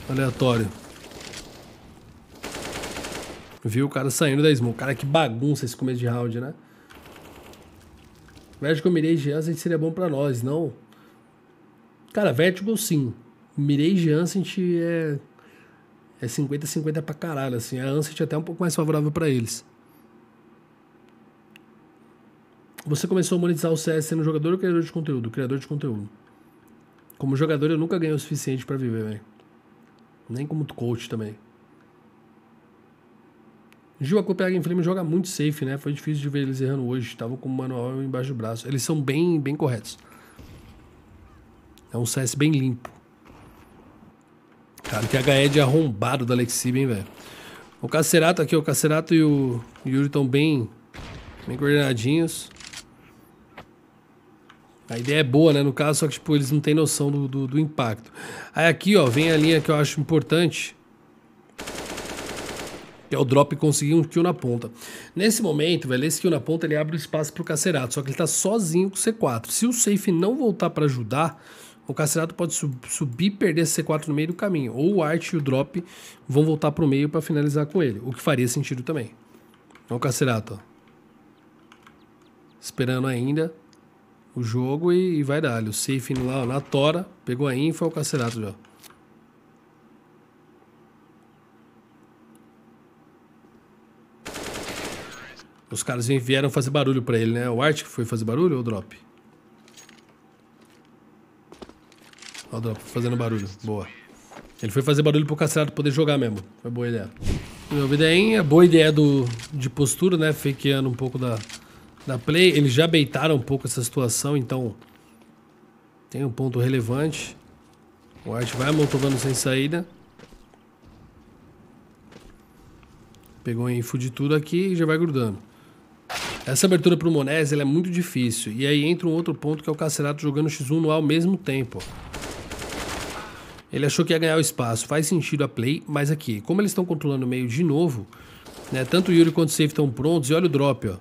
aleatório? Viu o cara saindo da smoke. Cara, que bagunça esse começo de round, né? Vertigo, Mirei Jansen seria bom pra nós, não? Cara, Vertigo sim. Mirei Jansen é... É 50-50 pra caralho, assim. A Ansett é até um pouco mais favorável pra eles. Você começou a monetizar o CS sendo jogador ou criador de conteúdo? Criador de conteúdo. Como jogador, eu nunca ganhei o suficiente para viver, velho. Nem como coach também. Gil, a Copenhagen Flame joga muito safe, né? Foi difícil de ver eles errando hoje. Estavam com o manual embaixo do braço. Eles são bem, bem corretos. É um CS bem limpo. Cara, que HE de arrombado da Alexib, hein, velho? O Cacerato aqui, o Cacerato e o Yuri estão bem, bem coordenadinhos. A ideia é boa, né? No caso, só que tipo, eles não têm noção do, do, do impacto. Aí aqui, ó, vem a linha que eu acho importante que é o drop conseguir um kill na ponta. Nesse momento, velho, esse kill na ponta ele abre o espaço pro Cacerato, só que ele tá sozinho com o C4. Se o safe não voltar para ajudar, o Cacerato pode sub subir e perder esse C4 no meio do caminho, ou o Art e o drop vão voltar pro meio para finalizar com ele, o que faria sentido também. Então o Cacerato, ó. Esperando ainda o jogo e, e vai dar. O safe lá ó, na tora, pegou a info, é o Cacerato já. Os caras vieram fazer barulho pra ele, né? O Art que foi fazer barulho ou o Drop? Ó, o Drop fazendo barulho. Boa. Ele foi fazer barulho pro castrado poder jogar mesmo. Foi boa ideia. Meu videinha, é é boa ideia do, de postura, né? Fakeando um pouco da, da play. Eles já beitaram um pouco essa situação, então tem um ponto relevante. O Art vai amontoando sem saída. Pegou info de tudo aqui e já vai grudando. Essa abertura para o Monés é muito difícil. E aí entra um outro ponto que é o Cacerato jogando X1 no A ao mesmo tempo. Ele achou que ia ganhar o espaço. Faz sentido a play, mas aqui, como eles estão controlando o meio de novo, né, tanto o Yuri quanto o Safe estão prontos. E olha o drop, ó.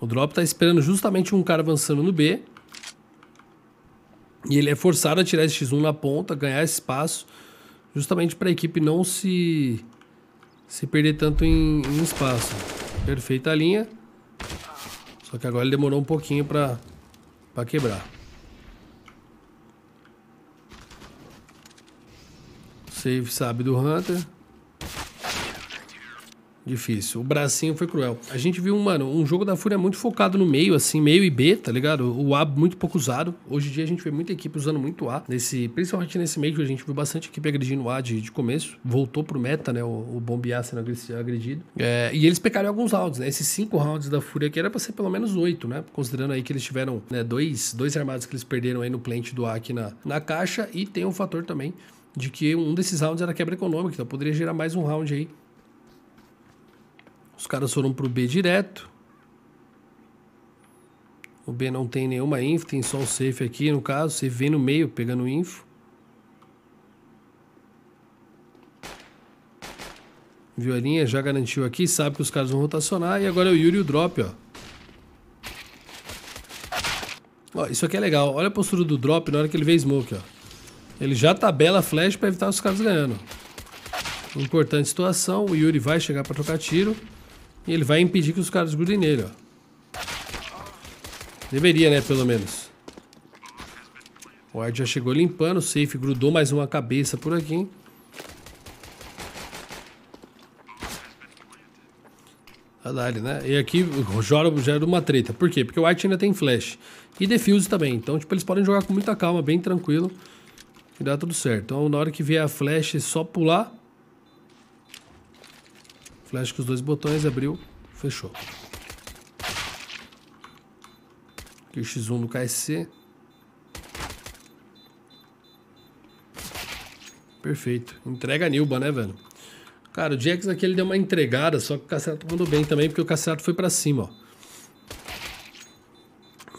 O drop está esperando justamente um cara avançando no B. E ele é forçado a tirar esse X1 na ponta, ganhar esse espaço, justamente para a equipe não se se perder tanto em, em espaço. Perfeita a linha. Só que agora ele demorou um pouquinho pra, pra quebrar. Save sabe do Hunter. Difícil. O bracinho foi cruel. A gente viu, mano, um jogo da Fúria muito focado no meio, assim, meio e B, tá ligado? O A muito pouco usado. Hoje em dia a gente vê muita equipe usando muito A. Nesse, principalmente nesse meio, que a gente viu bastante equipe agredindo o A de, de começo. Voltou pro meta, né? O, o Bombear sendo agredido. É, e eles pecaram alguns rounds, né? Esses cinco rounds da Fúria aqui era pra ser pelo menos oito, né? Considerando aí que eles tiveram né, dois, dois armados que eles perderam aí no plant do A aqui na, na caixa. E tem um fator também de que um desses rounds era quebra econômica, então poderia gerar mais um round aí os caras foram pro B direto. O B não tem nenhuma info, tem só o safe aqui no caso. Você vem no meio pegando info. Violinha já garantiu aqui, sabe que os caras vão rotacionar. E agora é o Yuri o drop, ó. Ó, isso aqui é legal. Olha a postura do drop na hora que ele vê smoke, ó. Ele já tabela a flash para evitar os caras ganhando. Importante situação, o Yuri vai chegar para trocar tiro. E ele vai impedir que os caras grudem nele, ó. Deveria, né, pelo menos. O Ward já chegou limpando, o safe grudou mais uma cabeça por aqui. Haddad, né? E aqui o Joro gera uma treta. Por quê? Porque o White ainda tem flash. E defuse também. Então, tipo, eles podem jogar com muita calma, bem tranquilo. E dá tudo certo. Então, na hora que vier a flash, é só pular. Flash com os dois botões, abriu, fechou. Aqui o X1 do KSC. Perfeito. Entrega a Nilba, né, velho? Cara, o Jax aqui ele deu uma entregada, só que o Casserato mandou bem também, porque o Casserato foi pra cima, ó.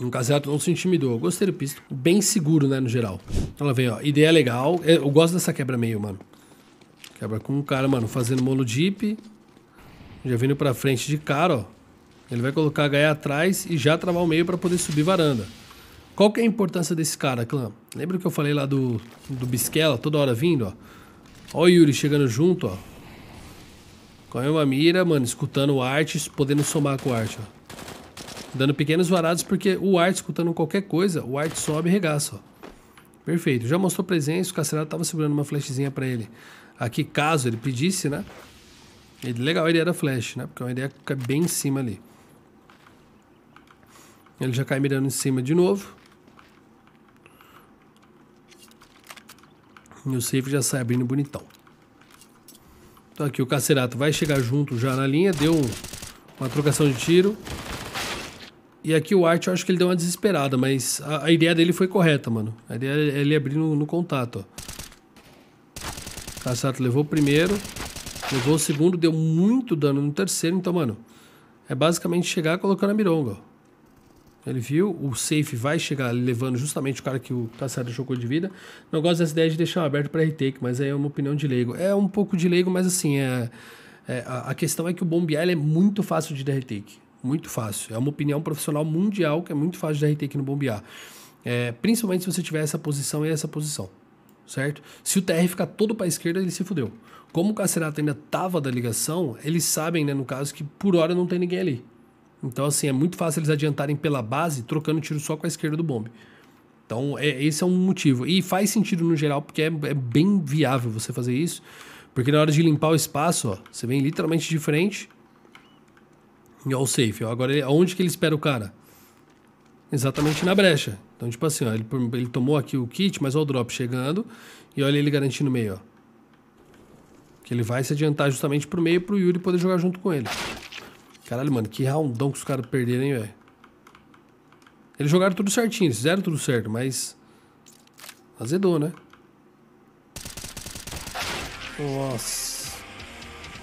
O Casserato não se intimidou. Eu gostei do pisto. Bem seguro, né, no geral. Ela vem, ó. Ideia legal. Eu gosto dessa quebra meio, mano. Quebra com um cara, mano, fazendo mono deep já vindo para frente de cara, ó. Ele vai colocar a Gaia atrás e já travar o meio para poder subir varanda. Qual que é a importância desse cara, clã? Lembra que eu falei lá do, do Bisquela, toda hora vindo, ó? Ó o Yuri chegando junto, ó. Com a mesma mira, mano, escutando o Art, podendo somar com o Art, ó. Dando pequenos varados, porque o Art escutando qualquer coisa, o Art sobe e regaça, ó. Perfeito. Já mostrou presença, o Cacerado estava segurando uma flashzinha para ele. Aqui, caso ele pedisse, né? É legal a ideia da flash, né? Porque é uma ideia que fica bem em cima ali. Ele já cai mirando em cima de novo. E o safe já sai abrindo bonitão. Então aqui o Cacerato vai chegar junto já na linha. Deu uma trocação de tiro. E aqui o art eu acho que ele deu uma desesperada, mas a, a ideia dele foi correta, mano. A ideia é ele abrir no, no contato, ó. Cacerato levou o primeiro. Levou o segundo, deu muito dano no terceiro. Então, mano, é basicamente chegar colocando a mironga. Ele viu, o safe vai chegar levando justamente o cara que o Tassaro chocou de vida. Não gosto dessa ideia de deixar aberto para retake, mas aí é uma opinião de leigo. É um pouco de leigo, mas assim, é, é a, questão é que o bombear é muito fácil de dar retake. Muito fácil. É uma opinião profissional mundial que é muito fácil de dar retake no bombear. É, principalmente se você tiver essa posição e essa posição, certo? Se o TR ficar todo para a esquerda, ele se fudeu. Como o carcerato ainda estava da ligação, eles sabem, né, no caso, que por hora não tem ninguém ali. Então, assim, é muito fácil eles adiantarem pela base, trocando tiro só com a esquerda do bombe. Então, é, esse é um motivo. E faz sentido no geral, porque é, é bem viável você fazer isso. Porque na hora de limpar o espaço, ó, você vem literalmente de frente. E ó, o safe. Ó, agora, ele, onde que ele espera o cara? Exatamente na brecha. Então, tipo assim, ó, ele, ele tomou aqui o kit, mas olha o drop chegando. E olha ele garantindo o meio, ó. Que ele vai se adiantar justamente pro meio pro Yuri poder jogar junto com ele. Caralho, mano, que roundão que os caras perderam, hein, velho. Eles jogaram tudo certinho, fizeram tudo certo, mas... Azedou, né? Nossa.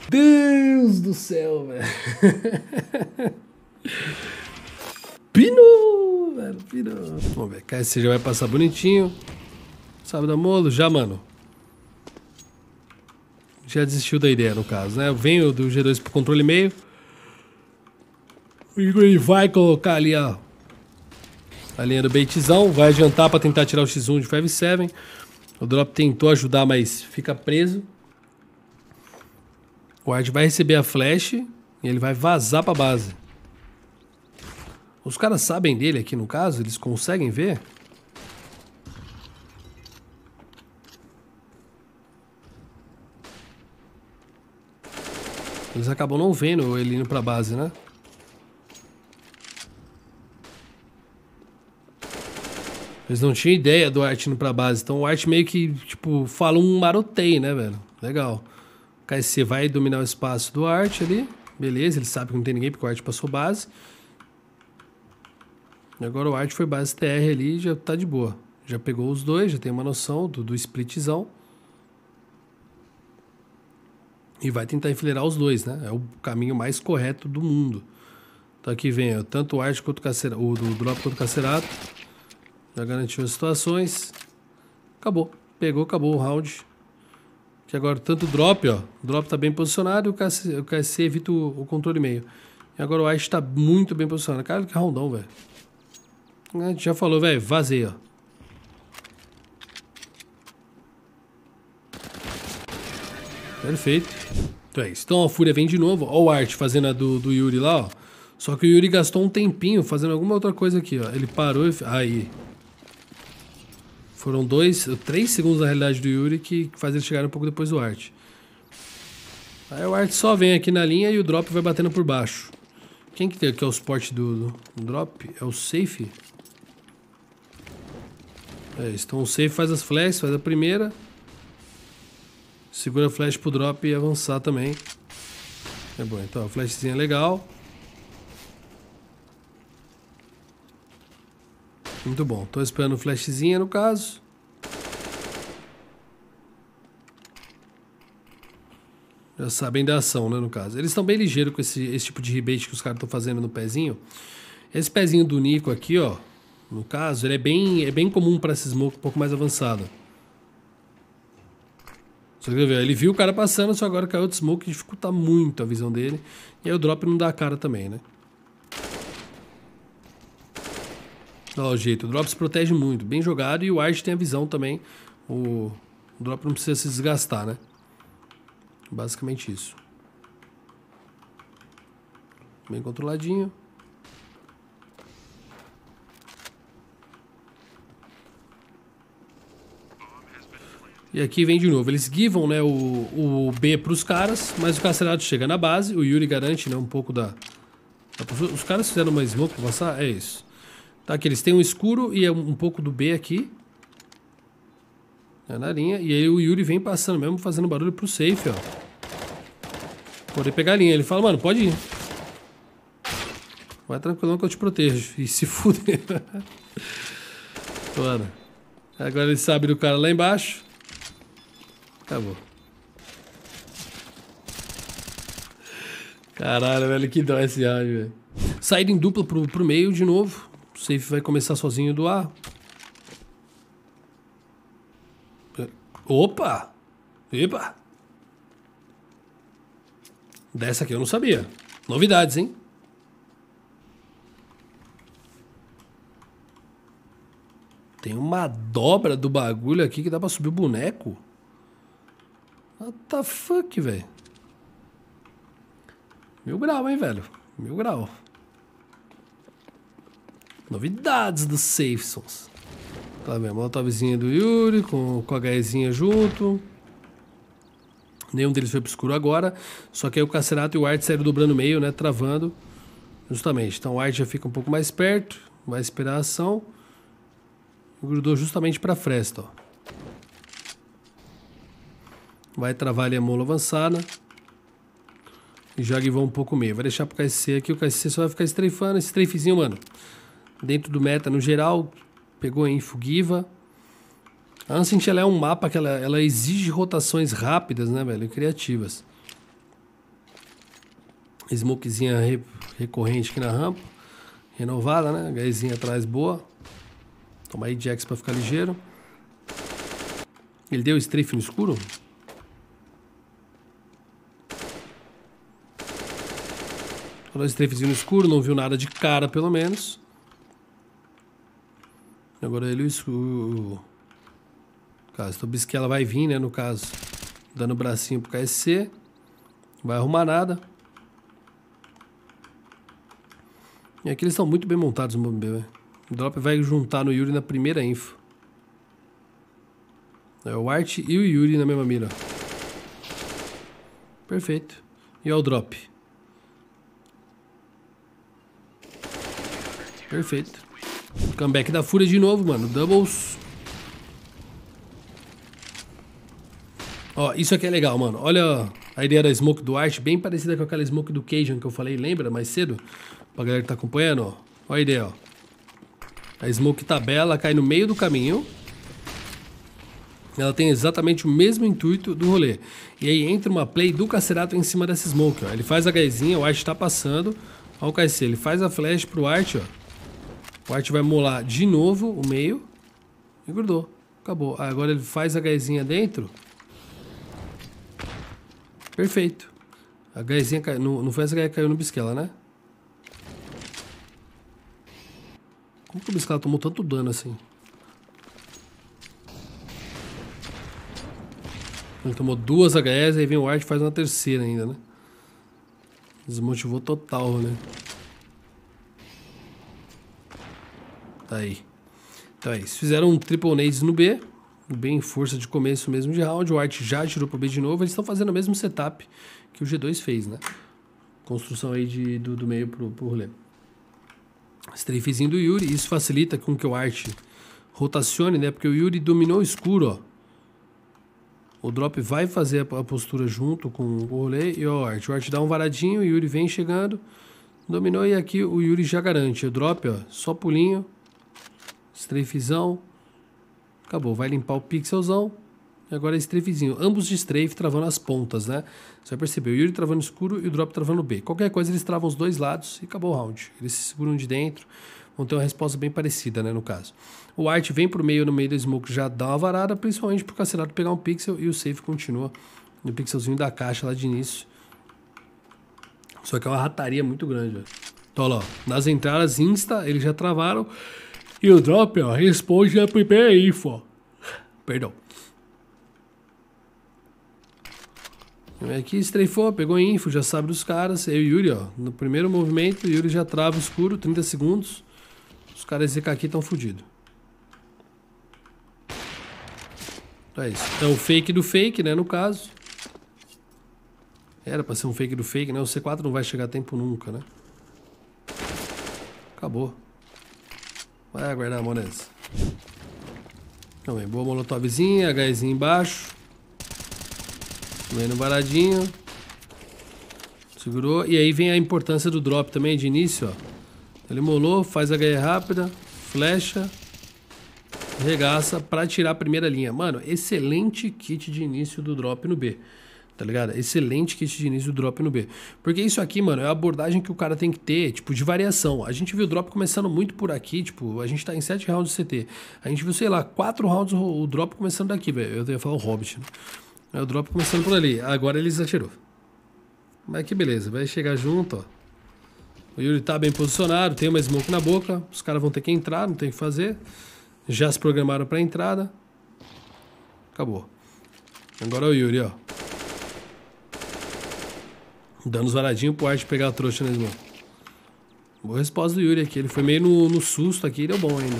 Deus do céu, velho. Pino, velho, Pino. Vamos ver, KSC já vai passar bonitinho. Sabe da molo? Já, mano já desistiu da ideia, no caso, né? Eu venho do G2 pro controle meio. O Igor vai colocar ali a, a linha do baitzão, vai adiantar para tentar tirar o X1 de 5-7. O Drop tentou ajudar, mas fica preso. O Art vai receber a flash e ele vai vazar pra base. Os caras sabem dele aqui no caso? Eles conseguem ver? Eles acabam não vendo ele indo pra base, né? Eles não tinham ideia do Art indo pra base. Então o Art meio que, tipo, fala um maroteio, né, velho? Legal. O KSC vai dominar o espaço do Art ali. Beleza, ele sabe que não tem ninguém porque o Art passou base. E agora o Art foi base TR ali e já tá de boa. Já pegou os dois, já tem uma noção do, do splitzão e vai tentar enfileirar os dois, né? É o caminho mais correto do mundo. Então aqui vem ó, tanto o Arte quanto o Cacerato, o do Drop quanto o Cacerato. Já garantiu as situações. Acabou. Pegou, acabou o round. Que agora tanto o Drop, ó. O Drop tá bem posicionado e o KC, o evita o, o controle meio. E agora o Arte tá muito bem posicionado. Cara, que rondão, velho. A gente já falou, velho. Vazei, ó. Perfeito. Então é isso. Então a Fúria vem de novo. Ó o Art fazendo a do, do Yuri lá, ó. Só que o Yuri gastou um tempinho fazendo alguma outra coisa aqui, ó. Ele parou e... Aí. Foram dois... Três segundos na realidade do Yuri que faz ele chegar um pouco depois do Art. Aí o Art só vem aqui na linha e o Drop vai batendo por baixo. Quem que tem aqui é o suporte do, do Drop? É o Safe? É, então o Safe faz as flashes, faz a primeira... Segura flash pro drop e avançar também. É bom, então a flashzinha é legal. Muito bom. Tô esperando flashzinha no caso. Já sabem da ação, né, no caso. Eles estão bem ligeiros com esse, esse tipo de rebate que os caras estão fazendo no pezinho. Esse pezinho do Nico aqui, ó, no caso, ele é bem, é bem comum para esse smoke um pouco mais avançado. Só que ele viu o cara passando, só agora caiu de smoke, dificulta muito a visão dele. E aí o drop não dá a cara também, né? Olha o jeito. O drop se protege muito, bem jogado. E o Art tem a visão também. O, o drop não precisa se desgastar, né? Basicamente isso. Bem controladinho. E aqui vem de novo. Eles givam né, o, o B para os caras, mas o carcerado chega na base. O Yuri garante né, um pouco da, Os caras fizeram uma smoke pra passar? É isso. Tá aqui, eles têm um escuro e é um pouco do B aqui. É na linha. E aí o Yuri vem passando mesmo, fazendo barulho pro safe, ó. Poder pegar a linha. Ele fala, mano, pode ir. Vai tranquilão que eu te protejo. E se fuder. mano. Agora ele sabe do cara lá embaixo. Acabou. Caralho, velho, que dó esse ar, velho. Saída em dupla pro, pro meio de novo. O safe vai começar sozinho do ar. Opa! Eba! Dessa aqui eu não sabia. Novidades, hein? Tem uma dobra do bagulho aqui que dá pra subir o boneco. What the fuck, velho? Mil grau, hein, velho? Mil grau. Novidades do Safesons. Tá vendo? bem, vizinha do Yuri, com, com a gazinha junto. Nenhum deles foi pro escuro agora. Só que aí o Cacerato e o Art saíram dobrando meio, né? Travando. Justamente. Então o Art já fica um pouco mais perto. Vai esperar a ação. Grudou justamente pra fresta, ó. Vai travar ali a mola avançada. E joga e vão um pouco meio. Vai deixar pro KSC aqui. O KSC só vai ficar strafando. Esse strafezinho, mano. Dentro do meta, no geral. Pegou a fugiva. A Ancient, ela é um mapa que ela, ela exige rotações rápidas, né, velho? E criativas. Smokezinha re, recorrente aqui na rampa. Renovada, né? Hzinha atrás boa. Toma aí Jax pra ficar ligeiro. Ele deu strafe no escuro? Nós três no escuro, não viu nada de cara, pelo menos. Agora ele o escuro. Caso ela vai vir, né? No caso, dando bracinho pro KSC. Não vai arrumar nada. E aqui eles estão muito bem montados no Bombe, velho. Né? O Drop vai juntar no Yuri na primeira info. É o Art e o Yuri na mesma mira. Perfeito. E olha o Drop. Perfeito. Comeback da Fúria de novo, mano. Doubles. Ó, isso aqui é legal, mano. Olha a ideia da Smoke do Art, bem parecida com aquela Smoke do Cajun que eu falei, lembra? Mais cedo? Pra galera que tá acompanhando, ó. Olha a ideia, ó. A Smoke tabela, tá cai no meio do caminho. Ela tem exatamente o mesmo intuito do rolê. E aí entra uma play do Cacerato em cima dessa Smoke, ó. Ele faz a gaizinha, o Art tá passando. Olha o KC, ele faz a flash pro Art, ó. O Art vai molar de novo o meio. E grudou. Acabou. Ah, agora ele faz a gaizinha dentro. Perfeito. A gaizinha caiu. Não, foi essa gaia que caiu no bisquela, né? Como que o bisquela tomou tanto dano assim? Ele tomou duas HS, aí vem o Art e faz uma terceira ainda, né? Desmotivou total, né? Tá aí. Então é isso. Fizeram um triple nades no B. Bem em força de começo mesmo de round. O Art já tirou pro B de novo. Eles estão fazendo o mesmo setup que o G2 fez, né? Construção aí de, do, do meio pro, pro rolê. Strafezinho do Yuri. Isso facilita com que o Art rotacione, né? Porque o Yuri dominou o escuro, ó. O drop vai fazer a postura junto com o rolê e o Art. O Art dá um varadinho, o Yuri vem chegando. Dominou e aqui o Yuri já garante. O drop, ó, só pulinho strafezão, acabou, vai limpar o pixelzão, e agora é strafezinho, ambos de strafe travando as pontas, né? Você vai perceber, o Yuri travando escuro e o Drop travando B. Qualquer coisa eles travam os dois lados e acabou o round. Eles se seguram de dentro, vão ter uma resposta bem parecida, né, no caso. O White vem pro meio, no meio do Smoke já dá uma varada, principalmente pro Cacerado pegar um pixel e o safe continua no pixelzinho da caixa lá de início. Só que é uma rataria muito grande, velho. Então, olha lá, ó, nas entradas Insta eles já travaram e o Drop ó, responde a primeira info. Perdão. Aqui é estreifou, pegou info, já sabe dos caras. Eu é e Yuri, ó. No primeiro movimento, o Yuri já trava o escuro, 30 segundos. Os caras ZK aqui estão fodidos. Então é isso. É o fake do fake, né? No caso. Era pra ser um fake do fake, né? O C4 não vai chegar a tempo nunca, né? Acabou. Vai aguardar, Monesa. Também, boa molotovzinha, HEzinho embaixo. Vendo no baradinho. Segurou. E aí vem a importância do drop também de início, ó. Então, ele molou, faz HE rápida, flecha, regaça pra tirar a primeira linha. Mano, excelente kit de início do drop no B tá ligado? Excelente kit de início do drop no B. Porque isso aqui, mano, é a abordagem que o cara tem que ter, tipo, de variação. A gente viu o drop começando muito por aqui, tipo, a gente tá em 7 rounds de CT. A gente viu, sei lá, 4 rounds o drop começando daqui, velho. Eu ia falar o Hobbit, né? É o drop começando por ali. Agora ele atirou. Mas que beleza, vai chegar junto, ó. O Yuri tá bem posicionado, tem uma smoke na boca. Os caras vão ter que entrar, não tem o que fazer. Já se programaram pra entrada. Acabou. Agora é o Yuri, ó. Dando os varadinhos pro Arte pegar a trouxa, né, irmão? Boa resposta do Yuri aqui. Ele foi meio no, no susto aqui e deu é bom ainda.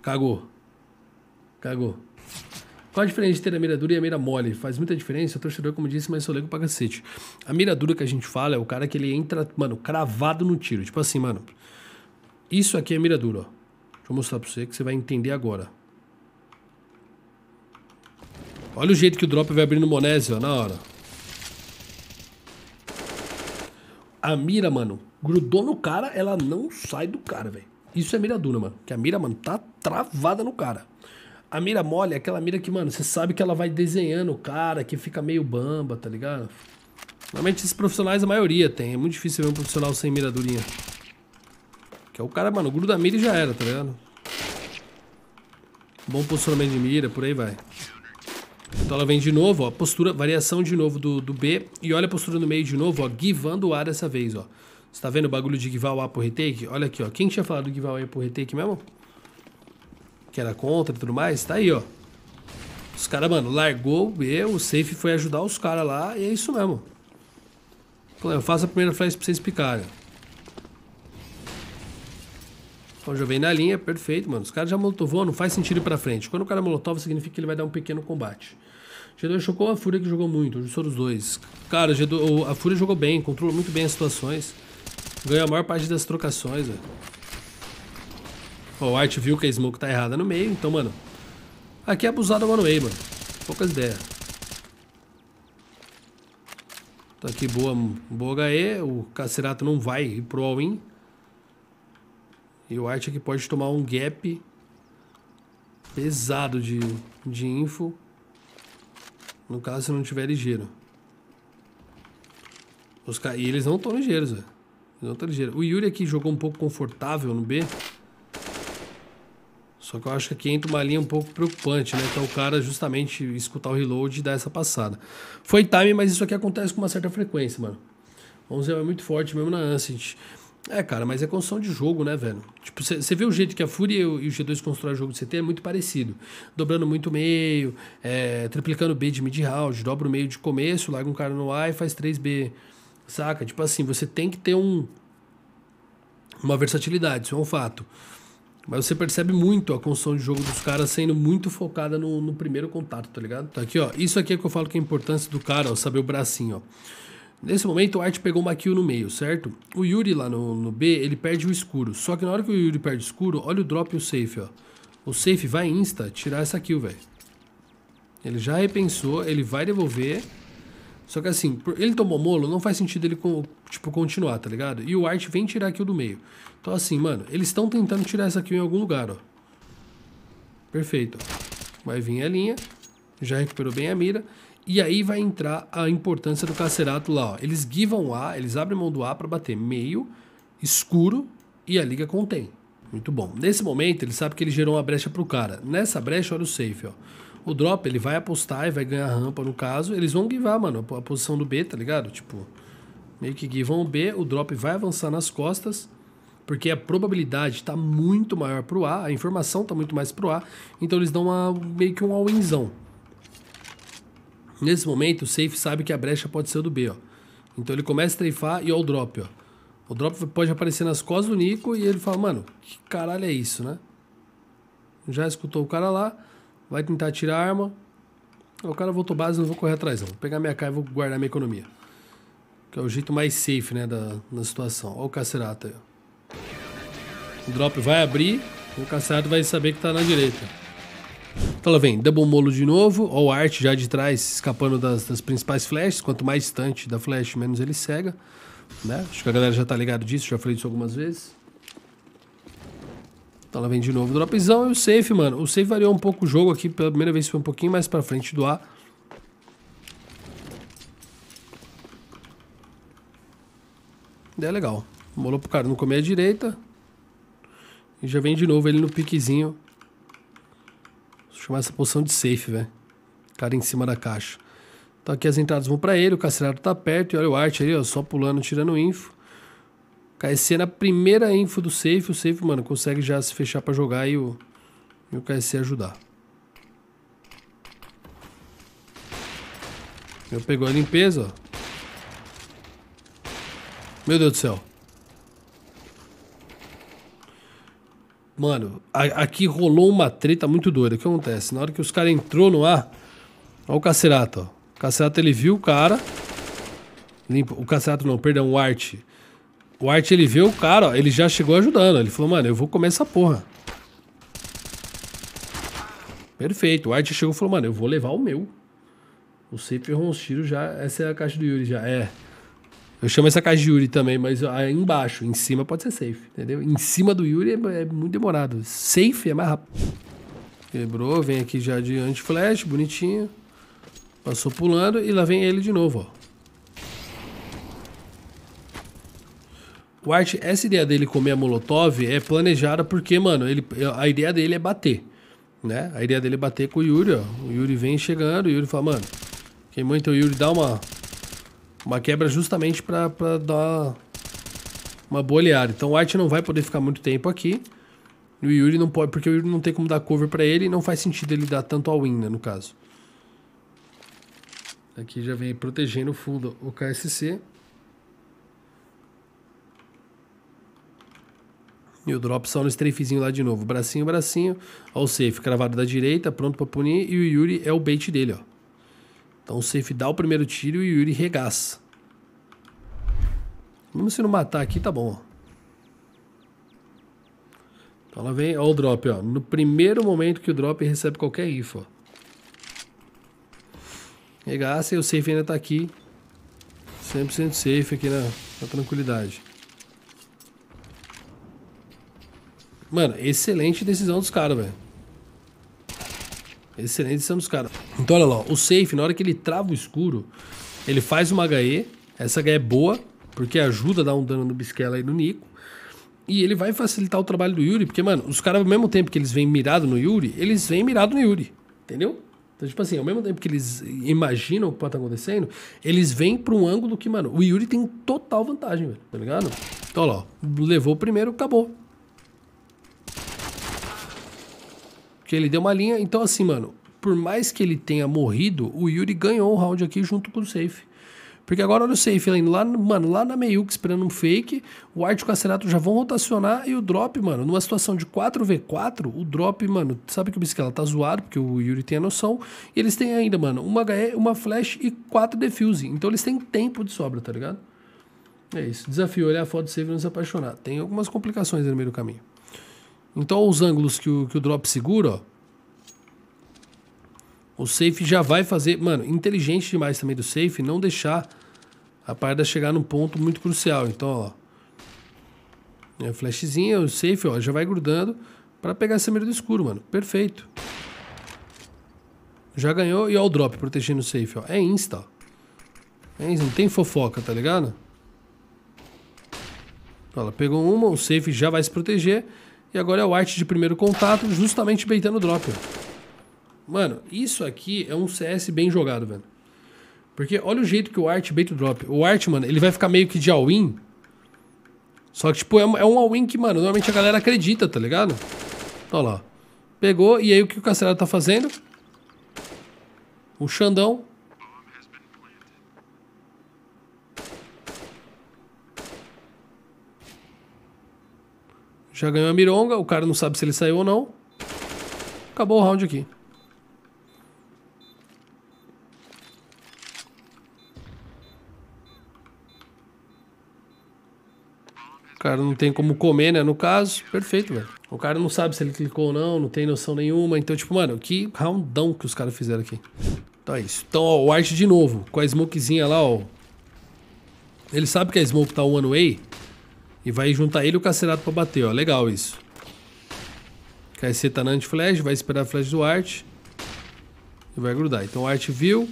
Cagou. Cagou. Qual a diferença entre a mira dura e a mira mole? Faz muita diferença. O torcedor, como disse, mas solego pra cacete. A mira dura que a gente fala é o cara que ele entra, mano, cravado no tiro. Tipo assim, mano. Isso aqui é mira dura, ó. Deixa eu mostrar pra você que você vai entender agora. Olha o jeito que o drop vai abrir no Monésio, ó, na hora. A mira, mano, grudou no cara, ela não sai do cara, velho. Isso é mira dura, mano. Que a mira, mano, tá travada no cara. A mira mole é aquela mira que, mano, você sabe que ela vai desenhando o cara, que fica meio bamba, tá ligado? Normalmente esses profissionais a maioria tem. É muito difícil ver um profissional sem mira durinha. Que é o cara, mano, gruda a mira e já era, tá ligado? Bom posicionamento de mira, por aí vai. Então ela vem de novo, ó, postura, variação de novo do, do B, e olha a postura no meio de novo, ó, guivando o A dessa vez, ó. Você tá vendo o bagulho de guivar o A pro retake? Olha aqui, ó, quem tinha falado guivar o A pro retake mesmo? Que era contra e tudo mais, tá aí, ó. Os caras, mano, largou o B, o safe foi ajudar os caras lá, e é isso mesmo. Eu faço a primeira frase pra vocês picarem. Então, vem na linha, perfeito, mano. Os caras já molotovou, não faz sentido ir pra frente. Quando o cara molotov, significa que ele vai dar um pequeno combate. G2 chocou a Fúria que jogou muito, hoje foram os dois. Cara, G2, a Fúria jogou bem, controlou muito bem as situações. Ganhou a maior parte das trocações, velho. o White viu que a Smoke tá errada no meio, então, mano. Aqui é abusado o One Way, mano. Poucas ideias. Tá aqui boa, boa HE. O Cacerato não vai ir pro all-in. E o aqui pode tomar um gap pesado de, de info. No caso, se não tiver ligeiro. Os E eles não estão ligeiros, velho. Não estão ligeiros. O Yuri aqui jogou um pouco confortável no B. Só que eu acho que aqui entra uma linha um pouco preocupante, né? Que é o cara justamente escutar o reload e dar essa passada. Foi time, mas isso aqui acontece com uma certa frequência, mano. 11 é muito forte mesmo na Ancient. É, cara, mas é construção de jogo, né, velho? Tipo, você vê o jeito que a Fúria e o G2 constroem o jogo de CT é muito parecido. Dobrando muito meio, é, triplicando B de mid-round, dobra o meio de começo, larga um cara no A e faz 3B. Saca? Tipo assim, você tem que ter um uma versatilidade, isso é um fato. Mas você percebe muito a construção de jogo dos caras sendo muito focada no, no primeiro contato, tá ligado? Tá aqui, ó. Isso aqui é que eu falo que é a importância do cara, ó, saber o bracinho, ó. Nesse momento, o Art pegou uma kill no meio, certo? O Yuri lá no, no, B, ele perde o escuro. Só que na hora que o Yuri perde o escuro, olha o drop e o safe, ó. O safe vai insta tirar essa kill, velho. Ele já repensou, ele vai devolver. Só que assim, ele tomou molo, não faz sentido ele, tipo, continuar, tá ligado? E o Art vem tirar a kill do meio. Então assim, mano, eles estão tentando tirar essa kill em algum lugar, ó. Perfeito. Vai vir a linha já recuperou bem a mira. E aí vai entrar a importância do Cacerato lá. Ó. Eles givam A, eles abrem mão do A para bater meio, escuro e a liga contém. Muito bom. Nesse momento, ele sabe que ele gerou uma brecha pro cara. Nessa brecha, olha o safe, ó. O drop, ele vai apostar e vai ganhar rampa, no caso. Eles vão givar, mano, a posição do B, tá ligado? Tipo, meio que givam o B, o drop vai avançar nas costas, porque a probabilidade tá muito maior pro A, a informação tá muito mais pro A, então eles dão uma, meio que um all-inzão. Nesse momento, o safe sabe que a brecha pode ser o do B, ó. Então ele começa a treifar e olha o drop, ó. O drop pode aparecer nas costas do Nico e ele fala, mano, que caralho é isso, né? Já escutou o cara lá, vai tentar tirar a arma. O cara voltou base, não vou correr atrás não. Vou pegar minha cara e vou guardar minha economia. Que é o jeito mais safe, né, da, da situação. Olha o carcerato aí, ó. O drop vai abrir e o Cacerata vai saber que tá na direita. Então ela vem Double Molo de novo, ou Art já de trás, escapando das, das principais flashes. Quanto mais distante da flash, menos ele cega. Né? Acho que a galera já tá ligado disso, já falei disso algumas vezes. Então ela vem de novo dropzão e o safe, mano. O safe variou um pouco o jogo aqui, pela primeira vez foi um pouquinho mais pra frente do A. é legal. Molou pro cara no comer à direita. E já vem de novo ele no piquezinho Chamar essa posição de safe, velho. Cara em cima da caixa. Então aqui as entradas vão para ele, o Cacerato tá perto, e olha o Art ali, ó, só pulando, tirando info. KSC é na primeira info do safe, o safe, mano, consegue já se fechar para jogar e o, e o KSC ajudar. Eu pegou a limpeza, ó. Meu Deus do céu. Mano, a, aqui rolou uma treta muito doida. O que acontece? Na hora que os caras entrou no ar, olha o Cacerato, ó. O Cacerato ele viu o cara. Limpo, o Cacerato não, perdão, o Art. O Art ele viu o cara, ó, ele já chegou ajudando. Ele falou, mano, eu vou comer essa porra. Perfeito. O Art chegou e falou, mano, eu vou levar o meu. O Safe errou uns tiros já. Essa é a caixa do Yuri já. É. Eu chamo essa caixa de Yuri também, mas aí ah, é embaixo, em cima pode ser safe, entendeu? Em cima do Yuri é, é muito demorado. Safe é mais rápido. Quebrou, vem aqui já de anti-flash, bonitinho. Passou pulando e lá vem ele de novo, ó. O Art, essa ideia dele comer a Molotov é planejada porque, mano, ele, a ideia dele é bater, né? A ideia dele é bater com o Yuri, ó. O Yuri vem chegando, o Yuri fala, mano, queimou, então o Yuri dá uma uma quebra justamente para dar uma boa oleada. Então o White não vai poder ficar muito tempo aqui. E o Yuri não pode, porque o Yuri não tem como dar cover para ele e não faz sentido ele dar tanto ao win, né, no caso. Aqui já vem protegendo o fundo o KSC. E o drop só no strafezinho lá de novo. Bracinho, bracinho. o safe, cravado da direita, pronto pra punir. E o Yuri é o bait dele, ó. Então o safe dá o primeiro tiro e o Yuri regaça. Mesmo se não matar aqui, tá bom. Então ela vem, ó o drop, ó. No primeiro momento que o drop recebe qualquer info, ó. Regaça e o safe ainda tá aqui. 100% safe aqui na, na tranquilidade. Mano, excelente decisão dos caras, velho. Excelente edição dos caras. Então olha lá, o safe, na hora que ele trava o escuro, ele faz uma HE. Essa HE é boa, porque ajuda a dar um dano no Bisquela e no Nico. E ele vai facilitar o trabalho do Yuri, porque, mano, os caras, ao mesmo tempo que eles vêm mirado no Yuri, eles vêm mirado no Yuri. Entendeu? Então, tipo assim, ao mesmo tempo que eles imaginam o que pode estar tá acontecendo, eles vêm para um ângulo que, mano, o Yuri tem total vantagem, velho, tá ligado? Então, ó, levou o primeiro, acabou. Porque ele deu uma linha. Então, assim, mano, por mais que ele tenha morrido, o Yuri ganhou o round aqui junto com o safe. Porque agora olha o safe, ele lá, mano, lá na meiuca esperando um fake, o Art e o Cacerato já vão rotacionar e o drop, mano, numa situação de 4v4, o drop, mano, sabe que o Bisquela tá zoado, porque o Yuri tem a noção, e eles têm ainda, mano, uma HE, uma flash e quatro defuse. Então eles têm tempo de sobra, tá ligado? É isso. Desafio, olhar a foto do save e não se apaixonar. Tem algumas complicações no meio do caminho. Então os ângulos que o, que o drop segura, ó. O safe já vai fazer... Mano, inteligente demais também do safe não deixar a parada chegar num ponto muito crucial. Então, ó. Né, Flashzinha, o safe, ó, já vai grudando para pegar essa mira do escuro, mano. Perfeito. Já ganhou e ó o drop protegendo o safe, ó. É insta, ó. É insta, não tem fofoca, tá ligado? Ó, ela pegou uma, o safe já vai se proteger e agora é o white de primeiro contato, justamente beitando o dropper. Mano, isso aqui é um CS bem jogado, velho. Porque olha o jeito que o Art baita o drop. O Art, mano, ele vai ficar meio que de all-in. Só que, tipo, é, é um all-in que, mano, normalmente a galera acredita, tá ligado? Olha lá. Pegou, e aí o que o Cancelado tá fazendo? O Xandão Já ganhou a mironga, o cara não sabe se ele saiu ou não. Acabou o round aqui. O cara não tem como comer, né? No caso, perfeito, velho. O cara não sabe se ele clicou ou não, não tem noção nenhuma. Então, tipo, mano, que roundão que os caras fizeram aqui. Então é isso. Então, ó, o Art de novo, com a smokezinha lá, ó. Ele sabe que a smoke tá one way. E vai juntar ele e o Cacerato pra bater, ó. Legal isso. tá na anti-flash, vai esperar a flash do Art. E vai grudar. Então o Art viu,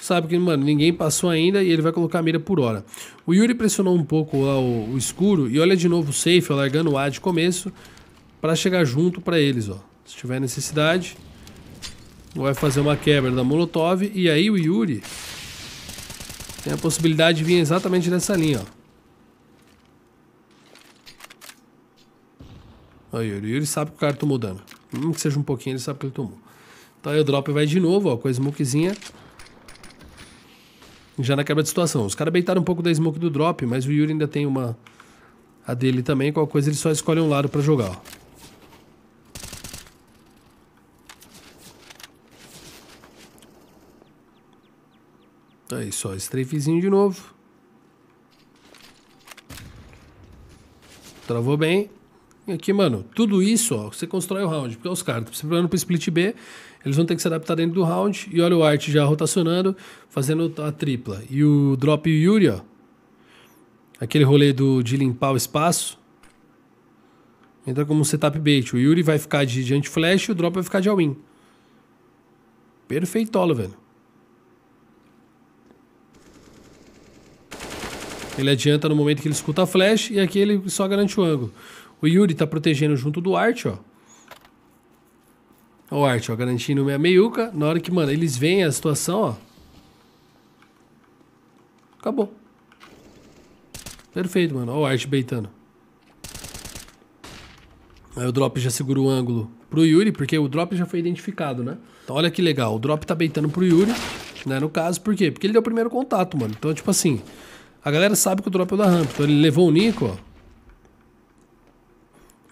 sabe que, mano, ninguém passou ainda e ele vai colocar a mira por hora. O Yuri pressionou um pouco lá o, o escuro e olha de novo o safe, ó, largando o A de começo para chegar junto para eles, ó. Se tiver necessidade, vai fazer uma quebra da Molotov e aí o Yuri tem a possibilidade de vir exatamente nessa linha, ó. Aí, o Yuri, sabe que o cara tomou dano. Mesmo que seja um pouquinho, ele sabe que ele tomou. Então aí o drop vai de novo, ó, com a smokezinha. Já na quebra de situação. Os caras beitaram um pouco da smoke do drop, mas o Yuri ainda tem uma... A dele também, qualquer coisa ele só escolhe um lado pra jogar, ó. Tá aí só, strafezinho de novo. Travou bem aqui, é mano, tudo isso, ó, você constrói o round. Porque é os caras estão tá precisando para split B, eles vão ter que se adaptar dentro do round. E olha o Art já rotacionando, fazendo a tripla. E o Drop e Yuri, ó. Aquele rolê do, de limpar o espaço. Entra como um setup bait. O Yuri vai ficar de, de anti-flash e o Drop vai ficar de all-in. Perfeitola, velho. Ele adianta no momento que ele escuta a flash e aqui ele só garante o ângulo. O Yuri tá protegendo junto do Art, ó. O Art, ó, garantindo minha meiuca. Na hora que, mano, eles veem a situação, ó. Acabou. Perfeito, mano. Ó o Art beitando. Aí o drop já segura o ângulo pro Yuri, porque o drop já foi identificado, né? Então olha que legal, o drop tá beitando pro Yuri, né? No caso, por quê? Porque ele deu o primeiro contato, mano. Então, tipo assim, a galera sabe que o drop é o da rampa. Então ele levou o Nico, ó.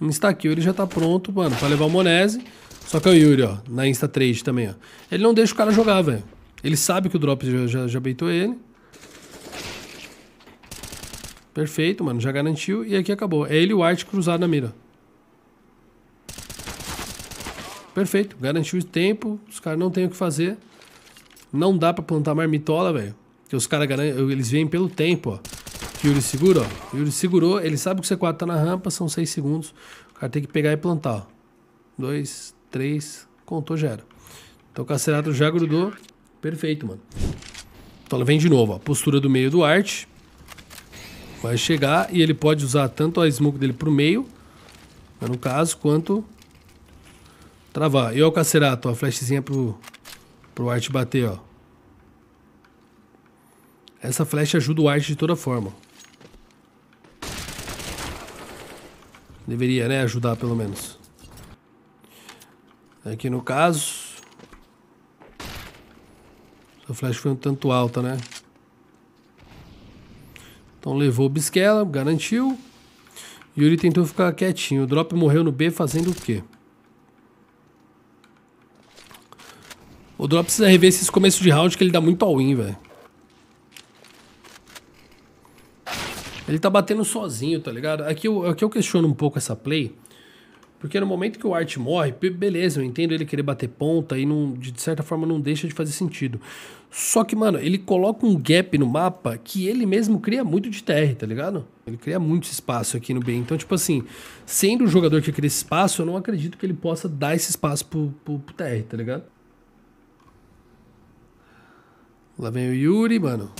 Insta aqui, ele já tá pronto, mano, pra levar o Monese. Só que é o Yuri, ó, na Insta Trade também, ó. Ele não deixa o cara jogar, velho. Ele sabe que o Drop já, já, já beitou ele. Perfeito, mano, já garantiu. E aqui acabou. É ele e o White cruzado na mira. Perfeito, garantiu o tempo. Os caras não tem o que fazer. Não dá pra plantar marmitola, velho. Porque os caras, eles vêm pelo tempo, ó. Yuri segura, ó. Yuri segurou, ele sabe que o C4 tá na rampa, são 6 segundos. O cara tem que pegar e plantar, ó. 2, 3, contou, já era. Então o Cacerato já grudou. Perfeito, mano. Então ela vem de novo, ó. Postura do meio do arte. Vai chegar e ele pode usar tanto a smoke dele pro meio, né, no caso, quanto travar. E ó o Cacerato, ó. A flashzinha pro, pro arte bater, ó. Essa flecha ajuda o arte de toda forma. Deveria, né? Ajudar, pelo menos. Aqui no caso... Sua flash foi um tanto alta, né? Então levou o Bisquela, garantiu. Yuri tentou ficar quietinho. O Drop morreu no B fazendo o quê? O Drop precisa rever esses começos de round que ele dá muito all-in, velho. Ele tá batendo sozinho, tá ligado? Aqui eu, aqui eu questiono um pouco essa play. Porque no momento que o Art morre, beleza, eu entendo ele querer bater ponta e não, de certa forma não deixa de fazer sentido. Só que, mano, ele coloca um gap no mapa que ele mesmo cria muito de TR, tá ligado? Ele cria muito espaço aqui no B. Então, tipo assim, sendo o jogador que cria esse espaço, eu não acredito que ele possa dar esse espaço pro, pro, pro TR, tá ligado? Lá vem o Yuri, mano.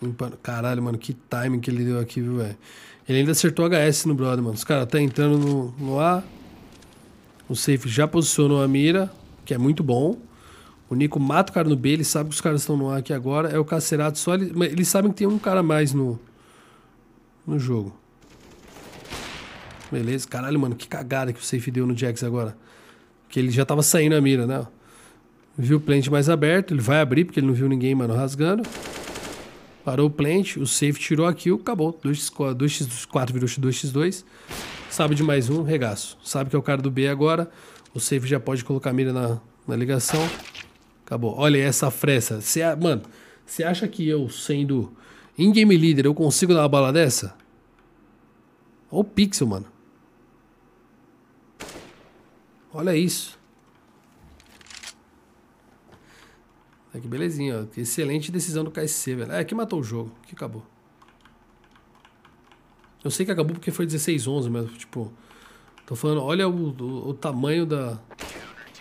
Tipo, caralho, mano, que timing que ele deu aqui, viu, velho? Ele ainda acertou HS no brother, mano. Os caras tá entrando no, no A. O safe já posicionou a mira, que é muito bom. O Nico mata o cara no B, ele sabe que os caras estão no A aqui agora. É o Cacerato só. Ele, eles sabem que tem um cara mais no, no jogo. Beleza, caralho, mano, que cagada que o safe deu no Jax agora. Que ele já tava saindo a mira, né? Viu o plant mais aberto, ele vai abrir porque ele não viu ninguém, mano, rasgando. Parou o plant, o safe tirou a kill, acabou. 2x4, 2 x virou 2x2. Sabe de mais um, regaço. Sabe que é o cara do B agora. O safe já pode colocar a mira na, na ligação. Acabou. Olha essa fresta, Cê, mano, você acha que eu, sendo in-game leader, eu consigo dar uma bala dessa? Olha o pixel, mano. Olha isso. Olha tá que belezinha, ó. Que excelente decisão do KSC, velho. É, que matou o jogo, que acabou. Eu sei que acabou porque foi 16-11, mas, tipo... Tô falando, olha o, o, o tamanho da,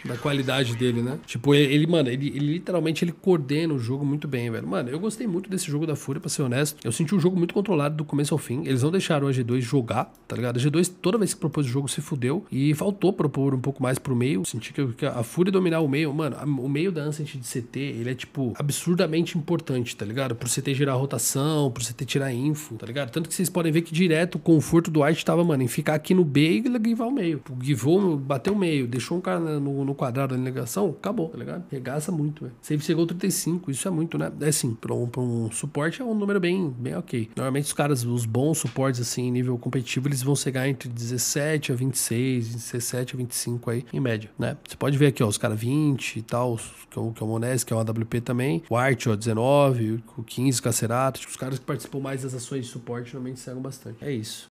da qualidade dele, né? Tipo, ele, mano, ele, ele, literalmente ele coordena o jogo muito bem, velho. Mano, eu gostei muito desse jogo da Fúria, pra ser honesto. Eu senti um jogo muito controlado do começo ao fim. Eles não deixaram a G2 jogar, tá ligado? A G2, toda vez que propôs o jogo, se fudeu. E faltou propor um pouco mais pro meio. Senti que a Fúria dominar o meio, mano, o meio da Ancient de CT, ele é, tipo, absurdamente importante, tá ligado? Pro CT gerar rotação, pro CT tirar info, tá ligado? Tanto que vocês podem ver que direto o conforto do White tava, mano, em ficar aqui no B e levar o meio. O tipo, Givou bateu o meio, deixou um cara no, no quadrado da negação, acabou, tá ligado? Regaça muito, velho. Save chegou 35, isso é muito, né? É assim, pra um, pra um suporte é um número bem, bem ok. Normalmente os caras, os bons suportes, assim, em nível competitivo, eles vão chegar entre 17 a 26, 17 a 25 aí, em média, né? Você pode ver aqui, ó, os caras 20 e tal, que é o, que é o que é o AWP também, o Art, ó, 19, o 15, Cacerato, tipo, os caras que participam mais das ações de suporte normalmente cegam bastante. É isso.